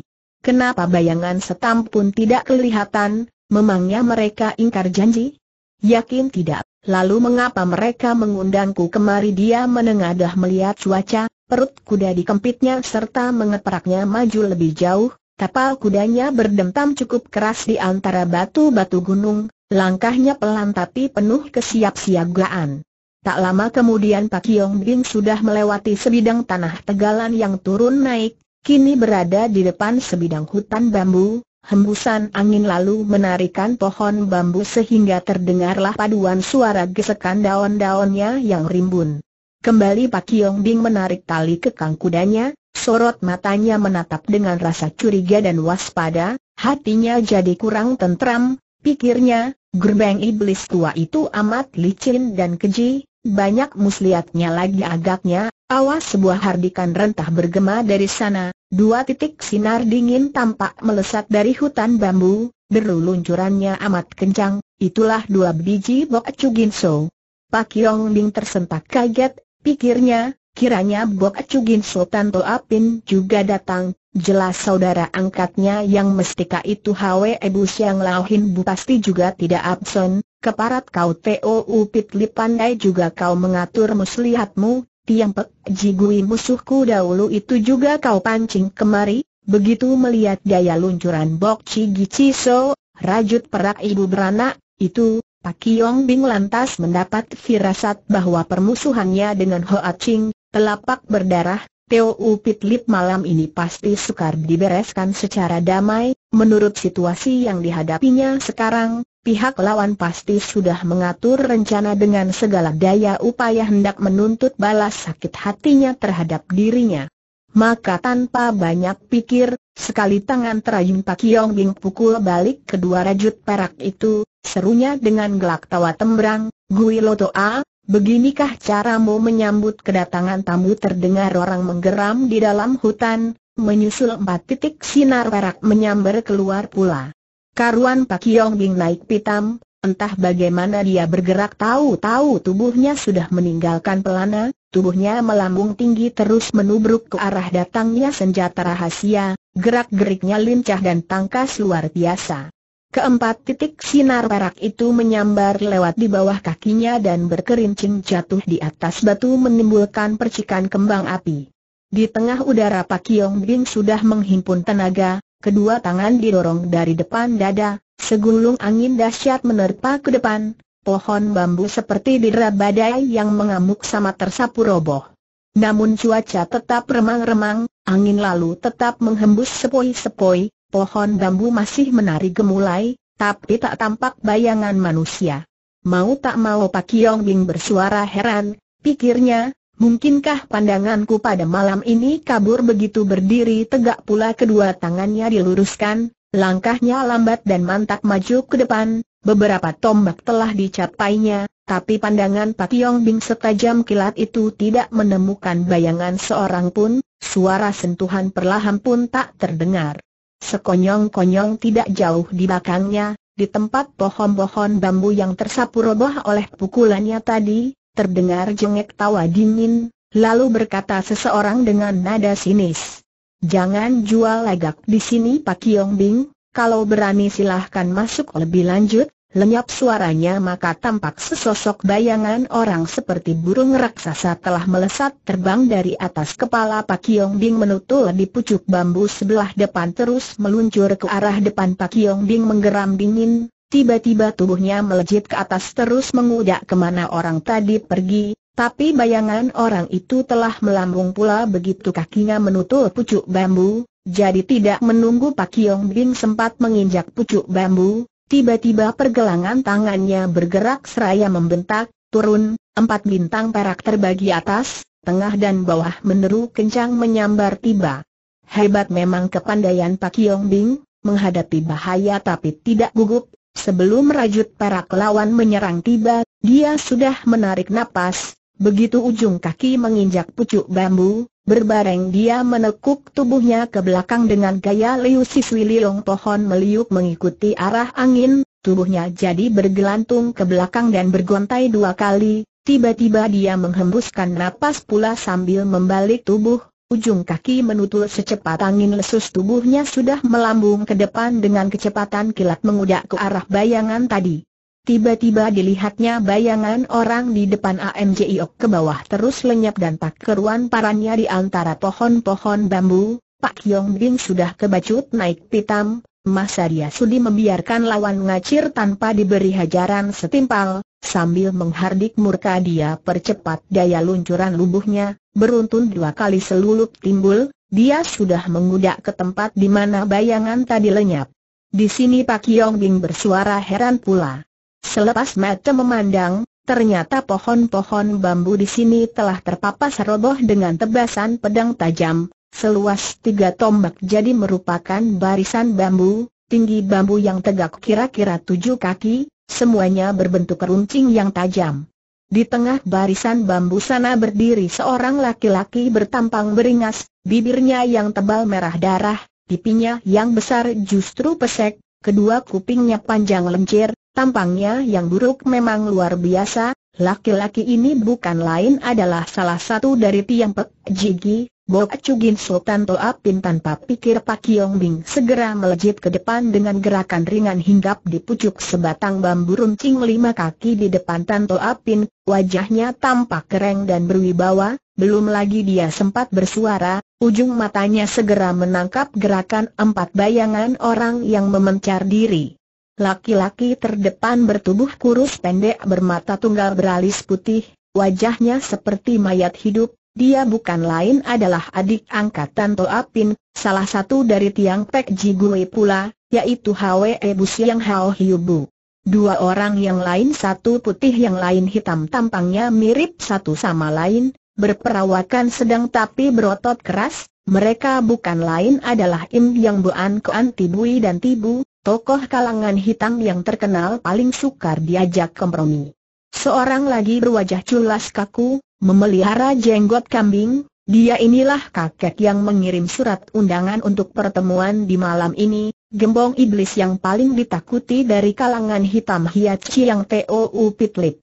Kenapa bayangan setam pun tidak kelihatan, memangnya mereka ingkar janji? Yakin tidak, lalu mengapa mereka mengundangku kemari dia menengadah melihat cuaca, perut kuda dikempitnya serta mengepraknya maju lebih jauh, tapal kudanya berdentam cukup keras di antara batu-batu gunung, langkahnya pelan tapi penuh kesiapsiagaan. Tak lama kemudian Pak Yong Bing sudah melewati sebidang tanah tegalan yang turun naik, kini berada di depan sebidang hutan bambu, hembusan angin lalu menarikan pohon bambu sehingga terdengarlah paduan suara gesekan daun-daunnya yang rimbun. Kembali Pak Yong Bing menarik tali kekang kudanya, sorot matanya menatap dengan rasa curiga dan waspada, hatinya jadi kurang tentram, pikirnya, gerbang iblis tua itu amat licin dan keji, banyak muslihatnya lagi agaknya, awas sebuah hardikan rentah bergema dari sana, dua titik sinar dingin tampak melesat dari hutan bambu, deru luncurannya amat kencang, itulah dua biji Bok Ginso. Pak Yong Bing tersentak kaget, pikirnya, kiranya Bok Ginso Tanto Apin juga datang, jelas saudara angkatnya yang mestika itu Hwe Ebus yang Lauhin Bu pasti juga tidak absen, Keparat kau T.O.U. Upit pandai juga kau mengatur muslihatmu, tiang pek jigui musuhku dahulu itu juga kau pancing kemari, begitu melihat daya luncuran Bok Cigi Giciso, rajut perak ibu beranak, itu, Pak Yong Bing lantas mendapat firasat bahwa permusuhannya dengan Hoa Ching, telapak berdarah, Teo Upit Lip malam ini pasti sukar dibereskan secara damai, menurut situasi yang dihadapinya sekarang, Pihak lawan pasti sudah mengatur rencana dengan segala daya upaya hendak menuntut balas sakit hatinya terhadap dirinya. Maka tanpa banyak pikir, sekali tangan terayun Pak Yong Bing pukul balik kedua rajut perak itu, serunya dengan gelak tawa tembrang, Gui Loto A, beginikah caramu menyambut kedatangan tamu terdengar orang menggeram di dalam hutan, menyusul empat titik sinar perak menyambar keluar pula. Karuan Pak Yong Bing naik pitam, entah bagaimana dia bergerak tahu-tahu tubuhnya sudah meninggalkan pelana, tubuhnya melambung tinggi terus menubruk ke arah datangnya senjata rahasia, gerak-geriknya lincah dan tangkas luar biasa. Keempat titik sinar perak itu menyambar lewat di bawah kakinya dan berkerincing jatuh di atas batu menimbulkan percikan kembang api. Di tengah udara Pak Yong Bing sudah menghimpun tenaga, Kedua tangan didorong dari depan dada, segulung angin dahsyat menerpa ke depan, pohon bambu seperti didera badai yang mengamuk sama tersapu roboh. Namun cuaca tetap remang-remang, angin lalu tetap menghembus sepoi-sepoi, pohon bambu masih menari gemulai, tapi tak tampak bayangan manusia. Mau tak mau Pak Yong Bing bersuara heran, pikirnya, Mungkinkah pandanganku pada malam ini kabur begitu berdiri tegak pula kedua tangannya diluruskan, langkahnya lambat dan mantap maju ke depan, beberapa tombak telah dicapainya, tapi pandangan Pak Yong Bing setajam kilat itu tidak menemukan bayangan seorang pun, suara sentuhan perlahan pun tak terdengar. Sekonyong-konyong tidak jauh di belakangnya, di tempat pohon-pohon bambu yang tersapu roboh oleh pukulannya tadi, terdengar jengek tawa dingin, lalu berkata seseorang dengan nada sinis. Jangan jual lagak di sini Pak Yong Bing, kalau berani silahkan masuk lebih lanjut, lenyap suaranya maka tampak sesosok bayangan orang seperti burung raksasa telah melesat terbang dari atas kepala Pak Yong Bing menutul di pucuk bambu sebelah depan terus meluncur ke arah depan Pak Yong Bing menggeram dingin, Tiba-tiba tubuhnya melejit ke atas terus mengudak kemana orang tadi pergi, tapi bayangan orang itu telah melambung pula begitu kakinya menutul pucuk bambu, jadi tidak menunggu Pak Yong Bin sempat menginjak pucuk bambu, tiba-tiba pergelangan tangannya bergerak seraya membentak, turun, empat bintang perak terbagi atas, tengah dan bawah meneru kencang menyambar tiba. Hebat memang kepandaian Pak Yong Bing, menghadapi bahaya tapi tidak gugup, Sebelum rajut para kelawan menyerang tiba, dia sudah menarik napas, begitu ujung kaki menginjak pucuk bambu, berbareng dia menekuk tubuhnya ke belakang dengan gaya Liu Siswi Liong pohon meliuk mengikuti arah angin, tubuhnya jadi bergelantung ke belakang dan bergontai dua kali, tiba-tiba dia menghembuskan napas pula sambil membalik tubuh, Ujung kaki menutul secepat angin lesus tubuhnya sudah melambung ke depan dengan kecepatan kilat mengudak ke arah bayangan tadi. Tiba-tiba dilihatnya bayangan orang di depan AMJIOK ke bawah terus lenyap dan tak keruan parannya di antara pohon-pohon bambu, Pak Yong Bin sudah kebacut naik pitam, masa dia sudi membiarkan lawan ngacir tanpa diberi hajaran setimpal, sambil menghardik murka dia percepat daya luncuran lubuhnya, beruntun dua kali selulup timbul, dia sudah mengudak ke tempat di mana bayangan tadi lenyap. Di sini Pak Yong Bing bersuara heran pula. Selepas mata memandang, ternyata pohon-pohon bambu di sini telah terpapas roboh dengan tebasan pedang tajam, seluas tiga tombak jadi merupakan barisan bambu, tinggi bambu yang tegak kira-kira tujuh kaki, semuanya berbentuk runcing yang tajam. Di tengah barisan bambu sana berdiri seorang laki-laki bertampang beringas, bibirnya yang tebal merah darah, pipinya yang besar justru pesek, kedua kupingnya panjang lencir, tampangnya yang buruk memang luar biasa, Laki-laki ini bukan lain adalah salah satu dari Tiang Pek Jigi, Mok cugin Sultan Toa Pin tanpa pikir Pak Yong Bing segera melejit ke depan dengan gerakan ringan hinggap di pucuk sebatang bambu runcing lima kaki di depan Tan Toa Pin, wajahnya tampak kering dan berwibawa, belum lagi dia sempat bersuara, ujung matanya segera menangkap gerakan empat bayangan orang yang memencar diri. Laki-laki terdepan bertubuh kurus pendek bermata tunggal beralis putih, wajahnya seperti mayat hidup, dia bukan lain adalah adik angkat angkatan Apin, salah satu dari tiang Pek Jigui pula, yaitu Hwe Bus yang Hiu Bu. Dua orang yang lain satu putih yang lain hitam tampangnya mirip satu sama lain, berperawakan sedang tapi berotot keras, mereka bukan lain adalah Im Yang Buan Koan Tibui dan Tibu, tokoh kalangan hitam yang terkenal paling sukar diajak kompromi. Seorang lagi berwajah culas kaku, memelihara jenggot kambing, dia inilah kakek yang mengirim surat undangan untuk pertemuan di malam ini, gembong iblis yang paling ditakuti dari kalangan hitam Hiat yang Tou Pitlip.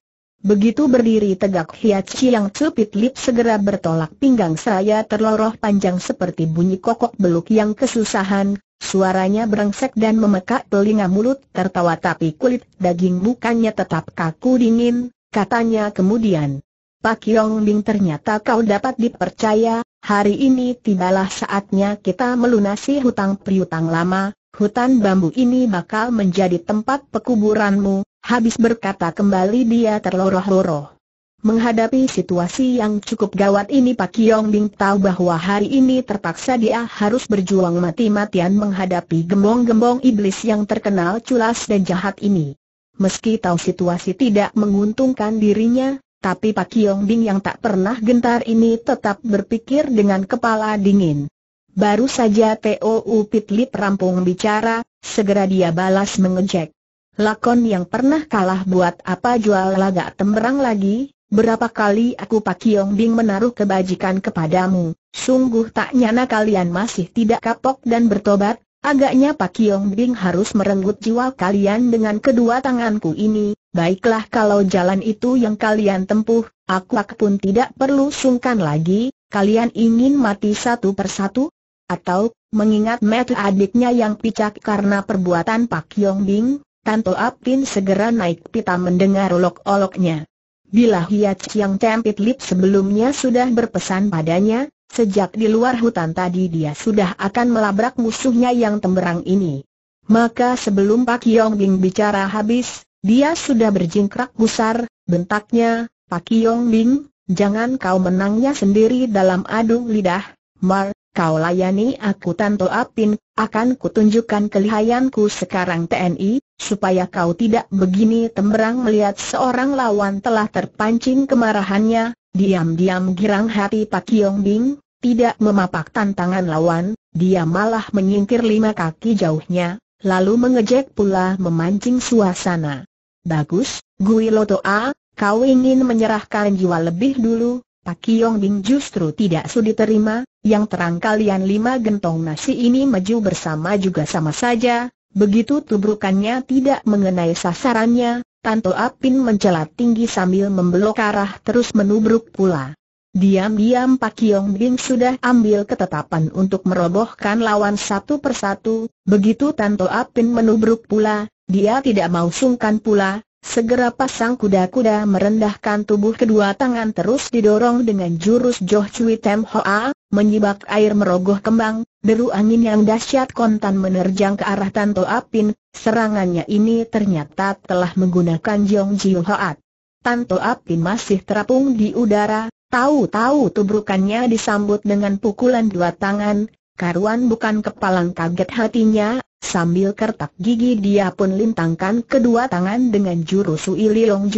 Begitu berdiri tegak Hiachi yang Pitlip segera bertolak pinggang seraya terloroh panjang seperti bunyi kokok beluk yang kesusahan, suaranya berengsek dan memekak telinga mulut tertawa tapi kulit daging bukannya tetap kaku dingin, katanya kemudian. Pak Yong Bing ternyata kau dapat dipercaya, hari ini tibalah saatnya kita melunasi hutang priutang lama, hutan bambu ini bakal menjadi tempat pekuburanmu, habis berkata kembali dia terloroh-loroh. Menghadapi situasi yang cukup gawat ini Pak Yong Bing tahu bahwa hari ini terpaksa dia harus berjuang mati-matian menghadapi gembong-gembong iblis yang terkenal culas dan jahat ini. Meski tahu situasi tidak menguntungkan dirinya, tapi Pak Kiong Bing yang tak pernah gentar ini tetap berpikir dengan kepala dingin. Baru saja T.O.U. Lip rampung bicara, segera dia balas mengejek. Lakon yang pernah kalah buat apa jual laga Temerang lagi, berapa kali aku Pak Kiong Bing menaruh kebajikan kepadamu, sungguh tak nyana kalian masih tidak kapok dan bertobat, agaknya Pak Kiong Bing harus merenggut jiwa kalian dengan kedua tanganku ini, baiklah kalau jalan itu yang kalian tempuh, aku pun tidak perlu sungkan lagi, kalian ingin mati satu persatu? Atau, mengingat mata adiknya yang picak karena perbuatan Pak Yong Bing, Tanto Apin segera naik pita mendengar olok-oloknya. Bila Hiat yang Tempit Lip sebelumnya sudah berpesan padanya, sejak di luar hutan tadi dia sudah akan melabrak musuhnya yang temberang ini. Maka sebelum Pak Yong Bing bicara habis, dia sudah berjingkrak besar, bentaknya, Pak Yong Bing, jangan kau menangnya sendiri dalam adu lidah, Mar, kau layani aku Tanto Apin, akan kutunjukkan kelihayanku sekarang TNI, supaya kau tidak begini temberang melihat seorang lawan telah terpancing kemarahannya, diam-diam girang hati Pak Yong Bing, tidak memapak tantangan lawan, dia malah menyingkir lima kaki jauhnya, lalu mengejek pula memancing suasana. Bagus, Gui Loto A, kau ingin menyerahkan jiwa lebih dulu, Pak Yong Bing justru tidak sudi terima, yang terang kalian lima gentong nasi ini maju bersama juga sama saja, begitu tubrukannya tidak mengenai sasarannya, Tanto Apin mencelat tinggi sambil membelok arah terus menubruk pula. Diam-diam Pak Yong Bing sudah ambil ketetapan untuk merobohkan lawan satu persatu, begitu Tanto Apin menubruk pula, dia tidak mau sungkan pula, segera pasang kuda-kuda merendahkan tubuh kedua tangan terus didorong dengan jurus Joh Cui Tem Hoa, menyibak air merogoh kembang, deru angin yang dahsyat kontan menerjang ke arah Tanto Apin, serangannya ini ternyata telah menggunakan Jong Jiu Hoat. Tanto Apin masih terapung di udara, tahu-tahu tubrukannya disambut dengan pukulan dua tangan, Karuan bukan kepalang kaget hatinya, sambil kertak gigi dia pun lintangkan kedua tangan dengan jurus Sui Leong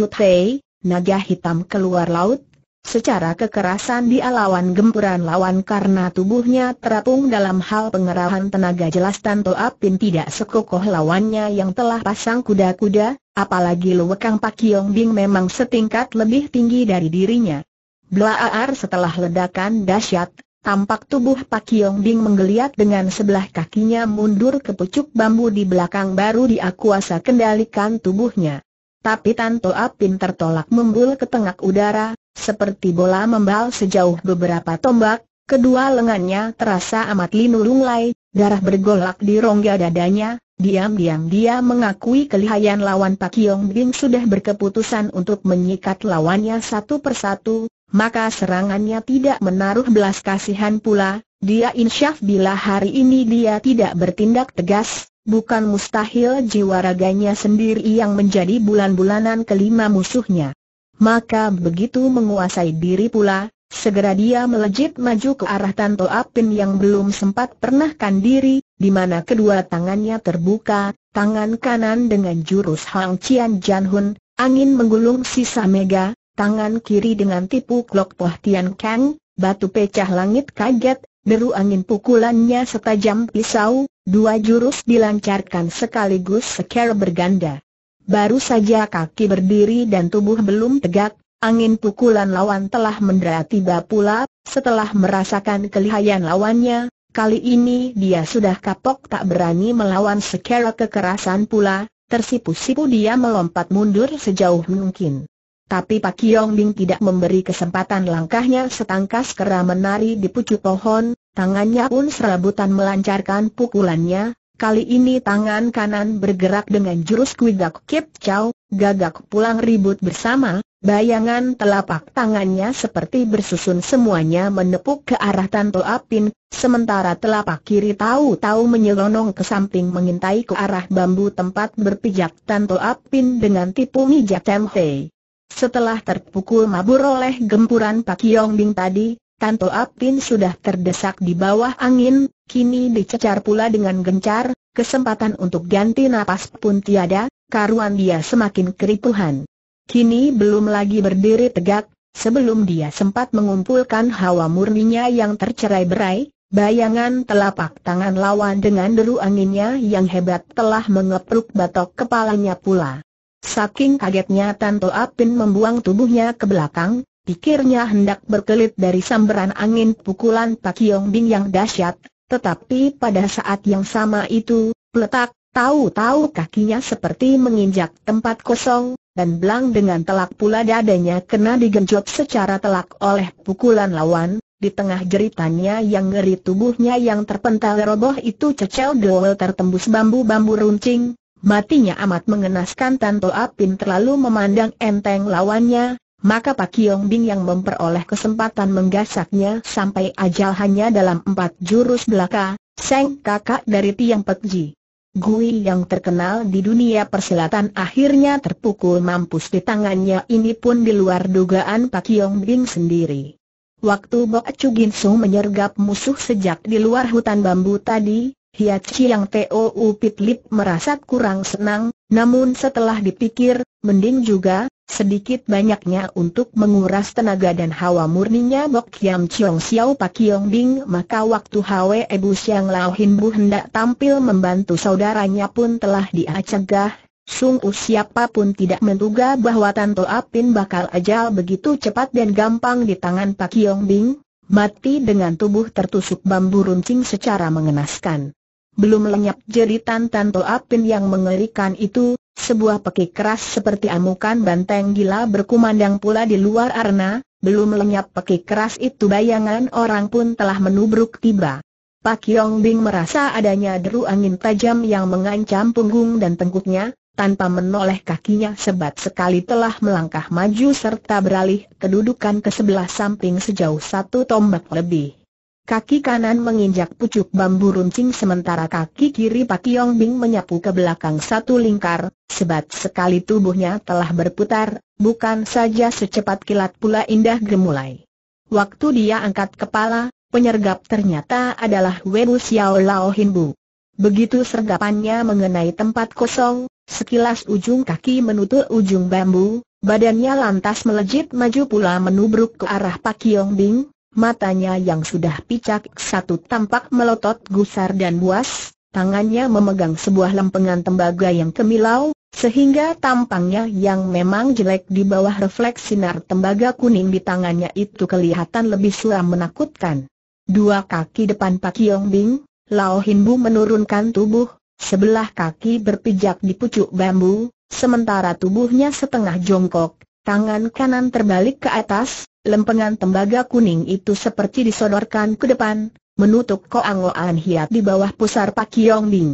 naga hitam keluar laut. Secara kekerasan dia lawan gempuran lawan karena tubuhnya terapung dalam hal pengerahan tenaga jelas Tanto Apin tidak sekokoh lawannya yang telah pasang kuda-kuda, apalagi Luwekang Pak Yong Bing memang setingkat lebih tinggi dari dirinya. Blaaar setelah ledakan dahsyat, Tampak tubuh Pak Yong Bing menggeliat dengan sebelah kakinya mundur ke pucuk bambu di belakang baru dia kuasa kendalikan tubuhnya. Tapi Tan Toa Pin tertolak membul ke tengah udara, seperti bola membal sejauh beberapa tombak, kedua lengannya terasa amat linulunglai, darah bergolak di rongga dadanya, Diam-diam dia mengakui kelihayan lawan Pak Yong Bing sudah berkeputusan untuk menyikat lawannya satu persatu, maka serangannya tidak menaruh belas kasihan pula, dia insyaf bila hari ini dia tidak bertindak tegas, bukan mustahil jiwa raganya sendiri yang menjadi bulan-bulanan kelima musuhnya. Maka begitu menguasai diri pula, segera dia melejit maju ke arah Tanto Apin yang belum sempat pernahkan diri, di mana kedua tangannya terbuka, tangan kanan dengan jurus Hang Qian Jan Hun, angin menggulung sisa mega, tangan kiri dengan tipu klok Poh Tian Kang, batu pecah langit kaget, deru angin pukulannya setajam pisau, dua jurus dilancarkan sekaligus secara berganda. Baru saja kaki berdiri dan tubuh belum tegak, angin pukulan lawan telah mendera tiba pula, setelah merasakan kelihayan lawannya, Kali ini dia sudah kapok tak berani melawan secara kekerasan pula, tersipu-sipu dia melompat mundur sejauh mungkin. Tapi Pak Kiong Bing tidak memberi kesempatan langkahnya setangkas kera menari di pucuk pohon, tangannya pun serabutan melancarkan pukulannya, Kali ini tangan kanan bergerak dengan jurus kuidak kip chow, gagak pulang ribut bersama, Bayangan telapak tangannya seperti bersusun semuanya menepuk ke arah Tanto Apin, sementara telapak kiri tahu-tahu menyelonong ke samping mengintai ke arah bambu tempat berpijak Tanto Apin dengan tipu mijak tempe. Setelah terpukul mabur oleh gempuran Pak Yong Bing tadi, Tanto Apin sudah terdesak di bawah angin, kini dicecar pula dengan gencar, kesempatan untuk ganti napas pun tiada, karuan dia semakin keripuhan. Kini belum lagi berdiri tegak, sebelum dia sempat mengumpulkan hawa murninya yang tercerai-berai, bayangan telapak tangan lawan dengan deru anginnya yang hebat telah mengepruk batok kepalanya pula. Saking kagetnya Tanto Apin membuang tubuhnya ke belakang, pikirnya hendak berkelit dari samberan angin pukulan Pak Yong Bing yang dahsyat, tetapi pada saat yang sama itu, letak tahu-tahu kakinya seperti menginjak tempat kosong, dan belang dengan telak pula dadanya kena digenjot secara telak oleh pukulan lawan, di tengah jeritannya yang ngeri tubuhnya yang terpental roboh itu cecel doel tertembus bambu-bambu runcing, matinya amat mengenaskan Tanto Apin terlalu memandang enteng lawannya, maka Pak Kiong Bing yang memperoleh kesempatan menggasaknya sampai ajal hanya dalam empat jurus belaka, Seng kakak dari Tiang Pekji. Gui yang terkenal di dunia persilatan akhirnya terpukul mampus di tangannya ini pun di luar dugaan Pak Yong Bing sendiri. Waktu Bo Chu Gin Su menyergap musuh sejak di luar hutan bambu tadi, Hiachi yang Tou Pit Lip merasa kurang senang, namun setelah dipikir, mending juga, sedikit banyaknya untuk menguras tenaga dan hawa murninya Bok Kiam Chiong Xiao Pak Kiong Bing maka waktu Hwe Ebu Siang Lao Hin Bu hendak tampil membantu saudaranya pun telah diacegah. Sungguh siapapun tidak menduga bahwa Tanto Apin bakal ajal begitu cepat dan gampang di tangan Pak Kiong Bing, mati dengan tubuh tertusuk bambu runcing secara mengenaskan. Belum lenyap jeritan Tanto Apin yang mengerikan itu, sebuah peki keras seperti amukan banteng gila berkumandang pula di luar arena, belum lenyap peki keras itu bayangan orang pun telah menubruk tiba. Pak Yong Bing merasa adanya deru angin tajam yang mengancam punggung dan tengkuknya, tanpa menoleh kakinya sebat sekali telah melangkah maju serta beralih kedudukan ke sebelah samping sejauh satu tombak lebih. Kaki kanan menginjak pucuk bambu runcing sementara kaki kiri Pak Yong Bing menyapu ke belakang satu lingkar, Sebab sekali tubuhnya telah berputar, bukan saja secepat kilat pula indah gemulai. Waktu dia angkat kepala, penyergap ternyata adalah Wenu Xiao Lao Hinbu. Begitu sergapannya mengenai tempat kosong, sekilas ujung kaki menutup ujung bambu, badannya lantas melejit maju pula menubruk ke arah Pak Yong Bing, matanya yang sudah picak satu tampak melotot gusar dan buas, tangannya memegang sebuah lempengan tembaga yang kemilau, sehingga tampangnya yang memang jelek di bawah refleks sinar tembaga kuning di tangannya itu kelihatan lebih suam menakutkan. Dua kaki depan Pak Yong Bing, Lao Hinbu menurunkan tubuh, sebelah kaki berpijak di pucuk bambu, sementara tubuhnya setengah jongkok, tangan kanan terbalik ke atas, lempengan tembaga kuning itu seperti disodorkan ke depan, menutup Koang hias Hiat di bawah pusar Pak Yong Bing.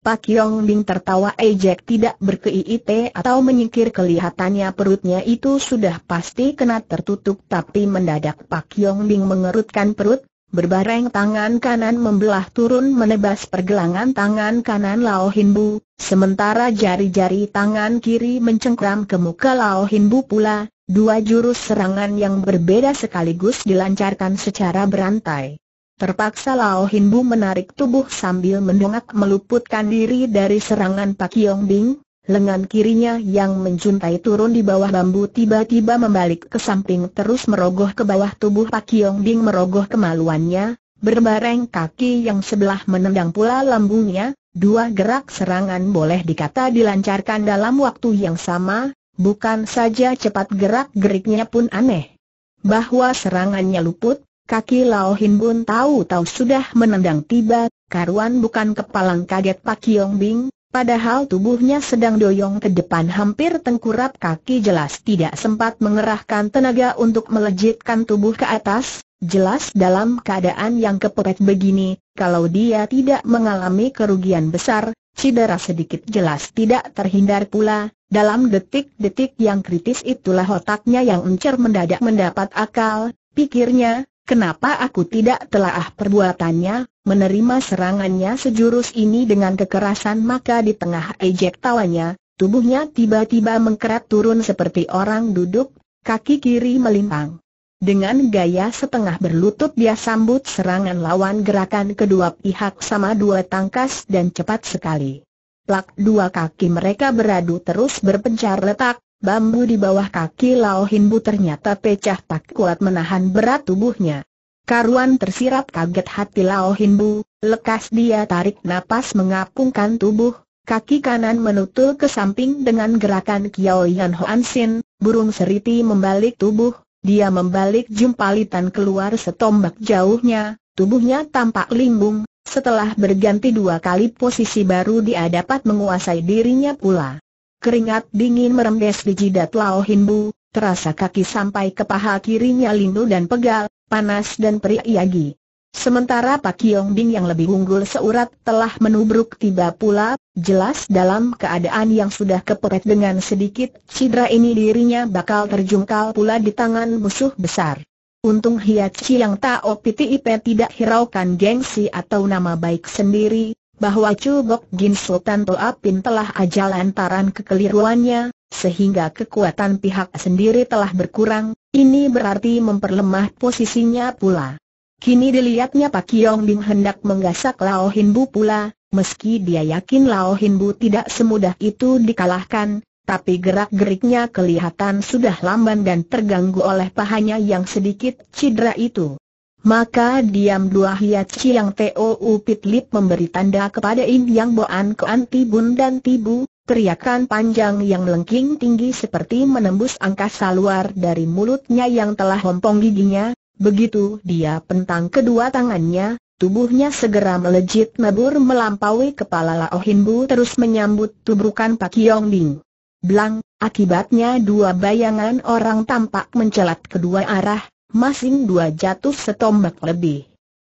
Pak Yong Bing tertawa ejek tidak berkeiit atau menyingkir kelihatannya perutnya itu sudah pasti kena tertutup tapi mendadak Pak Yong Bing mengerutkan perut, Berbareng tangan kanan membelah turun menebas pergelangan tangan kanan Lao Hinbu, sementara jari-jari tangan kiri mencengkram ke muka Lao Hinbu pula, dua jurus serangan yang berbeda sekaligus dilancarkan secara berantai. Terpaksa Lao Hinbu menarik tubuh sambil mendongak meluputkan diri dari serangan Pak Yong Bing, Lengan kirinya yang menjuntai turun di bawah bambu tiba-tiba membalik ke samping terus merogoh ke bawah tubuh Pak Kiong Bing merogoh kemaluannya, berbareng kaki yang sebelah menendang pula lambungnya, dua gerak serangan boleh dikata dilancarkan dalam waktu yang sama, bukan saja cepat gerak-geriknya pun aneh. Bahwa serangannya luput, kaki Lao Hin Bun tahu-tahu sudah menendang tiba, karuan bukan kepalang kaget Pak Kiong Bing, Padahal tubuhnya sedang doyong ke depan hampir tengkurap kaki jelas tidak sempat mengerahkan tenaga untuk melejitkan tubuh ke atas, jelas dalam keadaan yang kepepet begini, kalau dia tidak mengalami kerugian besar, cedera sedikit jelas tidak terhindar pula, dalam detik-detik yang kritis itulah otaknya yang encer mendadak mendapat akal, pikirnya, kenapa aku tidak telaah perbuatannya, menerima serangannya sejurus ini dengan kekerasan maka di tengah ejek tawanya, tubuhnya tiba-tiba mengkerat turun seperti orang duduk, kaki kiri melimpang. Dengan gaya setengah berlutut dia sambut serangan lawan gerakan kedua pihak sama dua tangkas dan cepat sekali. Plak dua kaki mereka beradu terus berpencar letak, bambu di bawah kaki Lao Hinbu ternyata pecah tak kuat menahan berat tubuhnya. Karuan tersirap, kaget hati Lao Hinbu, lekas dia tarik napas mengapungkan tubuh, kaki kanan menutul ke samping dengan gerakan Kiao Yan Hoan Sin, burung seriti membalik tubuh, dia membalik jumpalitan keluar setombak jauhnya, tubuhnya tampak limbung, setelah berganti dua kali posisi baru dia dapat menguasai dirinya pula. Keringat dingin merembes di jidat Lao Hinbu, terasa kaki sampai ke paha kirinya lindu dan pegal, panas dan perih Sementara Pak Kiong Bing yang lebih unggul seurat telah menubruk tiba pula, jelas dalam keadaan yang sudah keperet dengan sedikit cedera ini dirinya bakal terjungkal pula di tangan musuh besar. Untung Hiachi yang tak Piti Ipe tidak hiraukan gengsi atau nama baik sendiri, bahwa Chu Bok Jin Sultan Toapin telah aja lantaran kekeliruannya, sehingga kekuatan pihak sendiri telah berkurang, ini berarti memperlemah posisinya pula. Kini dilihatnya Pak Kiong Bing hendak menggasak Lao Bu pula, meski dia yakin Lao Bu tidak semudah itu dikalahkan, tapi gerak-geriknya kelihatan sudah lamban dan terganggu oleh pahanya yang sedikit cedera itu. Maka diam dua hiat Chiang Tou Pit Lip memberi tanda kepada In Yang Boan Koan Tibun dan Tibu, teriakan panjang yang melengking tinggi seperti menembus angkasa luar dari mulutnya yang telah hompong giginya, begitu dia pentang kedua tangannya, tubuhnya segera melejit mabur melampaui kepala Lao Bu terus menyambut tubrukan Pak Yong Bing. Blang, akibatnya dua bayangan orang tampak mencelat kedua arah, masing dua jatuh setombak lebih.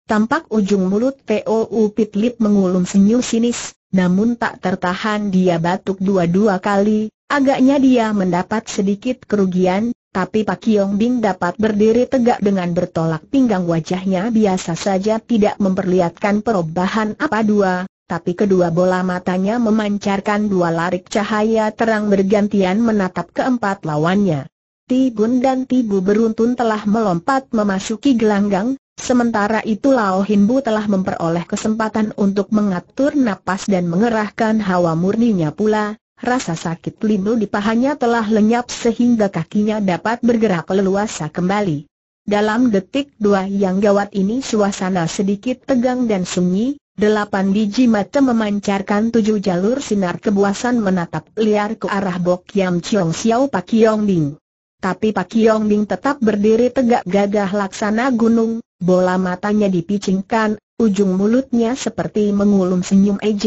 Tampak ujung mulut Upit Lip mengulung senyum sinis, namun tak tertahan dia batuk dua-dua kali, agaknya dia mendapat sedikit kerugian, tapi Pak Yong Bing dapat berdiri tegak dengan bertolak pinggang wajahnya biasa saja tidak memperlihatkan perubahan apa dua, tapi kedua bola matanya memancarkan dua larik cahaya terang bergantian menatap keempat lawannya. Tibun dan Tibu beruntun telah melompat memasuki gelanggang, sementara itu Lao Hinbu telah memperoleh kesempatan untuk mengatur napas dan mengerahkan hawa murninya pula, rasa sakit linu di pahanya telah lenyap sehingga kakinya dapat bergerak leluasa kembali. Dalam detik dua yang gawat ini suasana sedikit tegang dan sunyi, delapan biji mata memancarkan tujuh jalur sinar kebuasan menatap liar ke arah Bok Yam Chiong Xiao Pak Yong Bing. Tapi Pak Yong Bing tetap berdiri tegak gagah laksana gunung, bola matanya dipicingkan, ujung mulutnya seperti mengulum senyum ej,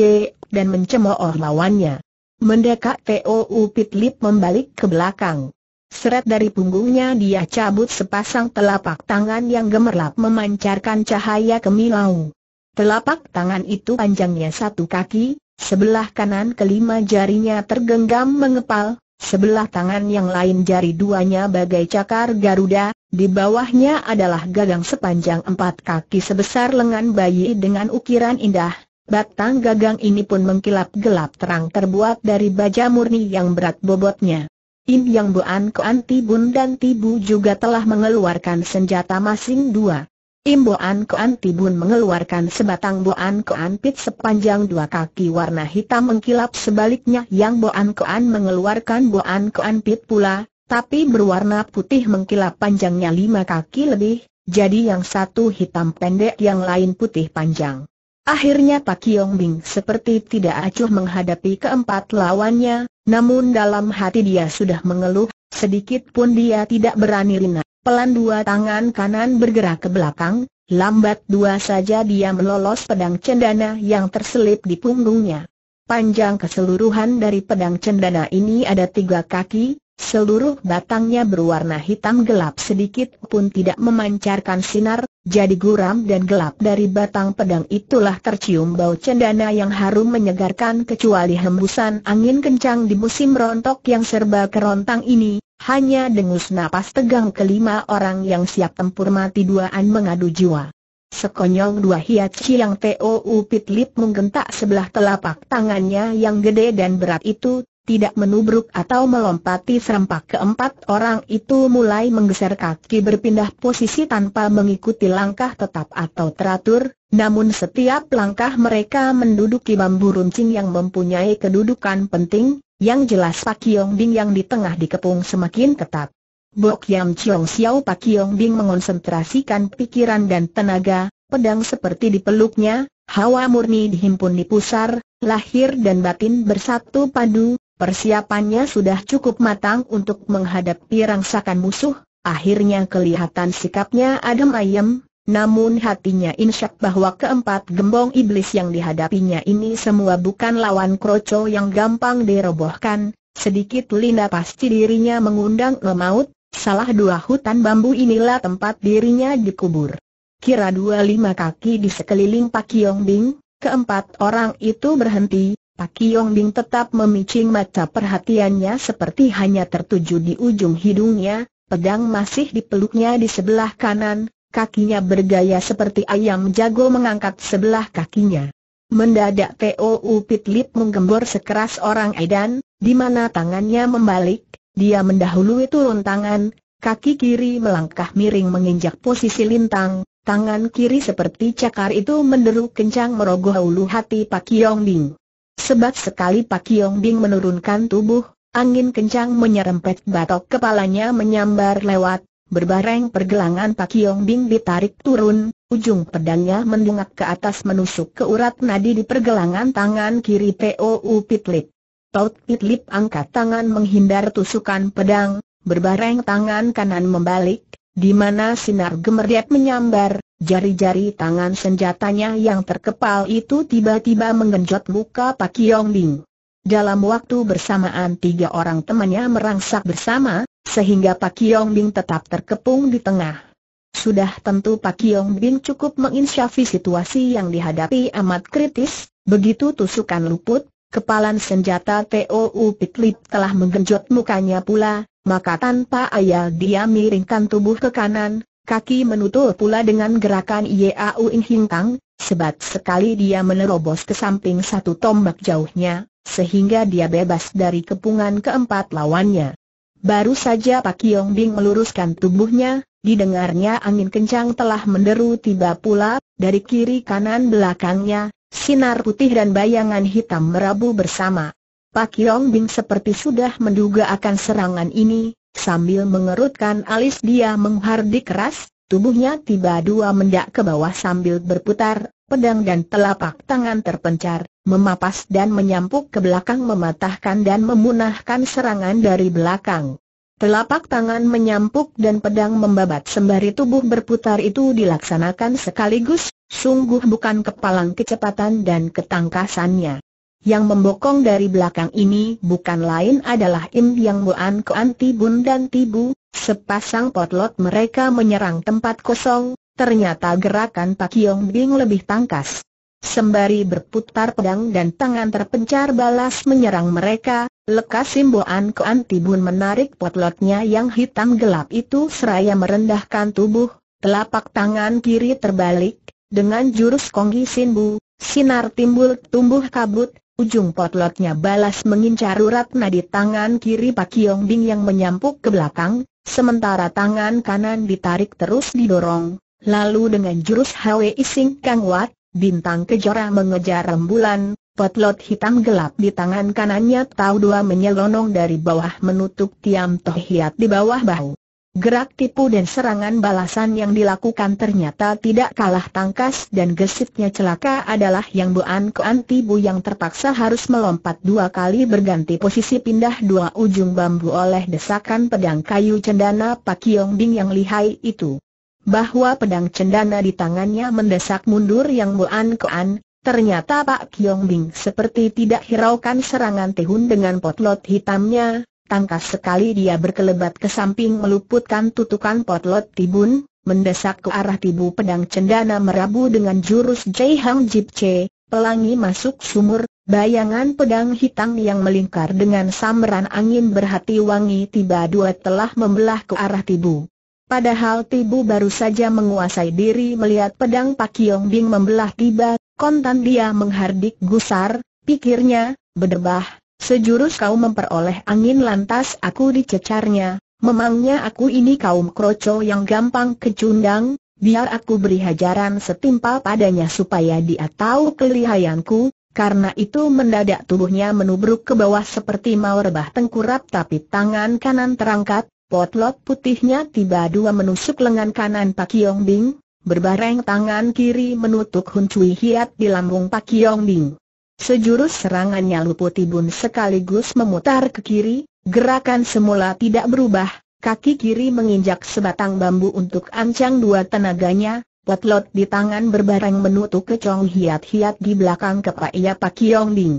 dan mencemooh lawannya. Mendekat, T.O.U. Pitlip membalik ke belakang. Seret dari punggungnya dia cabut sepasang telapak tangan yang gemerlap memancarkan cahaya kemilau. Telapak tangan itu panjangnya satu kaki, sebelah kanan kelima jarinya tergenggam mengepal, Sebelah tangan yang lain jari duanya bagai cakar Garuda, di bawahnya adalah gagang sepanjang empat kaki sebesar lengan bayi dengan ukiran indah. Batang gagang ini pun mengkilap gelap terang terbuat dari baja murni yang berat bobotnya. Im Yang Buan Kuan Tibun dan Tibu juga telah mengeluarkan senjata masing dua. Im Boan Koan Tibun mengeluarkan sebatang Boan Koan Pit sepanjang dua kaki warna hitam mengkilap sebaliknya yang Boan Koan mengeluarkan Boan Koan Pit pula, tapi berwarna putih mengkilap panjangnya lima kaki lebih, jadi yang satu hitam pendek yang lain putih panjang. Akhirnya Pak Kiong Bing seperti tidak acuh menghadapi keempat lawannya, namun dalam hati dia sudah mengeluh, sedikit pun dia tidak berani rina. Pelan dua tangan kanan bergerak ke belakang, lambat dua saja dia melolos pedang cendana yang terselip di punggungnya. Panjang keseluruhan dari pedang cendana ini ada tiga kaki, seluruh batangnya berwarna hitam gelap sedikit pun tidak memancarkan sinar, jadi guram dan gelap dari batang pedang itulah tercium bau cendana yang harum menyegarkan kecuali hembusan angin kencang di musim rontok yang serba kerontang ini, hanya dengus napas tegang kelima orang yang siap tempur mati duaan mengadu jiwa. Sekonyong dua hiat yang T.O.U. Pitlip menggentak sebelah telapak tangannya yang gede dan berat itu, tidak menubruk atau melompati serempak keempat orang itu mulai menggeser kaki berpindah posisi tanpa mengikuti langkah tetap atau teratur, namun setiap langkah mereka menduduki bambu runcing yang mempunyai kedudukan penting, yang jelas Pak Kiong Bing yang di tengah dikepung semakin ketat. Bok Yam Chiong Xiao Pak Kiong Bing mengonsentrasikan pikiran dan tenaga, pedang seperti dipeluknya, hawa murni dihimpun di pusar, lahir dan batin bersatu padu, persiapannya sudah cukup matang untuk menghadapi rangsakan musuh, akhirnya kelihatan sikapnya adem ayem, namun hatinya insyak bahwa keempat gembong iblis yang dihadapinya ini semua bukan lawan kroco yang gampang dirobohkan, sedikit linda pasti dirinya mengundang lemaut, salah dua hutan bambu inilah tempat dirinya dikubur. Kira dua lima kaki di sekeliling Pak Yong Bing, keempat orang itu berhenti, Pak Yong Bing tetap memicing mata perhatiannya seperti hanya tertuju di ujung hidungnya, pedang masih dipeluknya di sebelah kanan, kakinya bergaya seperti ayam jago mengangkat sebelah kakinya. Mendadak T.O.U. Pitlip menggembor sekeras orang Edan, di mana tangannya membalik, dia mendahului turun tangan, kaki kiri melangkah miring menginjak posisi lintang, tangan kiri seperti cakar itu menderu kencang merogoh ulu hati Pak Yong Bing. Sebat sekali Pak Yong Bing menurunkan tubuh, angin kencang menyerempet batok kepalanya menyambar lewat, Berbareng pergelangan Pak Yong Bing ditarik turun, ujung pedangnya mendungak ke atas menusuk ke urat nadi di pergelangan tangan kiri T.O.U. Pitlip. Taut Pitlip angkat tangan menghindar tusukan pedang, berbareng tangan kanan membalik, di mana sinar gemerlap menyambar, jari-jari tangan senjatanya yang terkepal itu tiba-tiba mengenjot muka Pak Yong Bing. Dalam waktu bersamaan tiga orang temannya merangsak bersama, sehingga Pak Yong Bing tetap terkepung di tengah. Sudah tentu Pak Yong Bing cukup menginsyafi situasi yang dihadapi amat kritis, begitu tusukan luput, kepalan senjata TOU Pitlip telah menggenjot mukanya pula, maka tanpa ayal dia miringkan tubuh ke kanan, kaki menutul pula dengan gerakan Yau In Hingkang, sebat sekali dia menerobos ke samping satu tombak jauhnya, sehingga dia bebas dari kepungan keempat lawannya. Baru saja Pak Yong Bing meluruskan tubuhnya, didengarnya angin kencang telah menderu tiba pula, dari kiri kanan belakangnya, sinar putih dan bayangan hitam merabu bersama. Pak Yong Bing seperti sudah menduga akan serangan ini, sambil mengerutkan alis dia menghardik keras, tubuhnya tiba dua mendak ke bawah sambil berputar, pedang dan telapak tangan terpencar, memapas dan menyampuk ke belakang mematahkan dan memunahkan serangan dari belakang. Telapak tangan menyampuk dan pedang membabat sembari tubuh berputar itu dilaksanakan sekaligus, sungguh bukan kepalang kecepatan dan ketangkasannya. Yang membokong dari belakang ini bukan lain adalah Im Yang Buan Koan Tibun dan Tibu, sepasang potlot mereka menyerang tempat kosong, ternyata gerakan Pak Yong Bing lebih tangkas. Sembari berputar pedang dan tangan terpencar balas menyerang mereka, lekas Simboan Koan Tibun menarik potlotnya yang hitam gelap itu seraya merendahkan tubuh, telapak tangan kiri terbalik, dengan jurus Konggi Sinbu, sinar timbul tumbuh kabut, Ujung potlotnya balas mengincar urat nadi tangan kiri Pak Kiong Bing yang menyampuk ke belakang, sementara tangan kanan ditarik terus didorong. Lalu dengan jurus Hwe Ising Kang Wat, bintang kejora mengejar rembulan, potlot hitam gelap di tangan kanannya tahu Dua menyelonong dari bawah menutup Tiam Toh Hiat di bawah bahu. Gerak tipu dan serangan balasan yang dilakukan ternyata tidak kalah tangkas dan gesitnya celaka adalah yang Buan Kuan Tibu yang terpaksa harus melompat dua kali berganti posisi pindah dua ujung bambu oleh desakan pedang kayu cendana Pak Yong Bing yang lihai itu. Bahwa pedang cendana di tangannya mendesak mundur yang Buan Kuan, ternyata Pak Yong Bing seperti tidak hiraukan serangan tehun dengan potlot hitamnya, Tangkas sekali dia berkelebat ke samping meluputkan tutukan potlot tibun, mendesak ke arah tibu pedang cendana merabu dengan jurus Jai Hang Jip Che, pelangi masuk sumur, bayangan pedang hitam yang melingkar dengan samaran angin berhati wangi tiba dua telah membelah ke arah tibu. Padahal tibu baru saja menguasai diri melihat pedang Pak Yong Bing membelah tiba, kontan dia menghardik gusar, pikirnya, berdebah, Sejurus kau memperoleh angin lantas aku dicecarnya, memangnya aku ini kaum kroco yang gampang kecundang, biar aku beri hajaran setimpal padanya supaya dia tahu kelihayanku, karena itu mendadak tubuhnya menubruk ke bawah seperti mau rebah tengkurap tapi tangan kanan terangkat, potlot putihnya tiba dua menusuk lengan kanan Pak Yong Bing, berbareng tangan kiri menutup Hun Cui Hiat di lambung Pak Yong Bing. Sejurus serangannya Luputi Bun sekaligus memutar ke kiri, gerakan semula tidak berubah, kaki kiri menginjak sebatang bambu untuk ancang dua tenaganya, potlot di tangan berbareng menutup kecong Chong Hiat-Hiat di belakang kepala Pak Kiong Ding.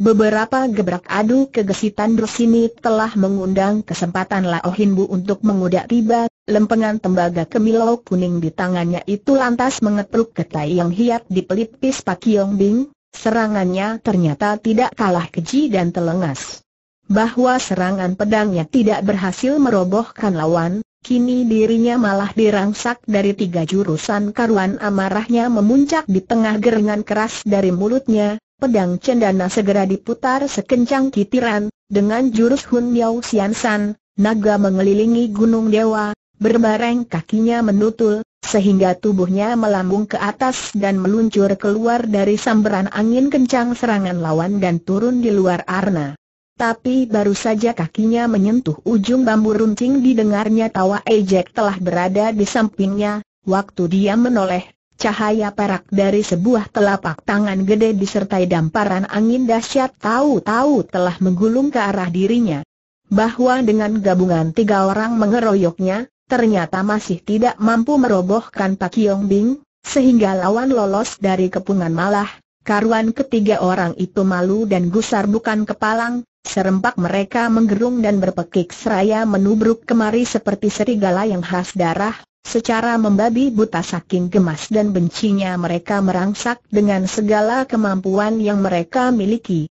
Beberapa gebrak adu kegesitan Drusini telah mengundang kesempatan Lao Hinbu untuk mengudak tiba, lempengan tembaga kemilau kuning di tangannya itu lantas mengetruk ke Tai Yang Hiat di pelipis Pak Kiong Ding, Serangannya ternyata tidak kalah keji dan telengas. Bahwa serangan pedangnya tidak berhasil merobohkan lawan, kini dirinya malah dirangsak dari tiga jurusan karuan amarahnya memuncak di tengah gerengan keras dari mulutnya, pedang cendana segera diputar sekencang kitiran, dengan jurus Hun Miao Xian San, naga mengelilingi gunung dewa, berbareng kakinya menutul, sehingga tubuhnya melambung ke atas dan meluncur keluar dari sambaran angin kencang serangan lawan dan turun di luar arna. Tapi baru saja kakinya menyentuh ujung bambu runcing didengarnya tawa ejek telah berada di sampingnya, waktu dia menoleh, cahaya perak dari sebuah telapak tangan gede disertai damparan angin dahsyat tahu-tahu telah menggulung ke arah dirinya. Bahwa dengan gabungan tiga orang mengeroyoknya, ternyata masih tidak mampu merobohkan Pak Yong Bing, sehingga lawan lolos dari kepungan malah, karuan ketiga orang itu malu dan gusar bukan kepalang, serempak mereka menggerung dan berpekik seraya menubruk kemari seperti serigala yang khas darah, Secara membabi buta saking gemas dan bencinya mereka merangsak dengan segala kemampuan yang mereka miliki.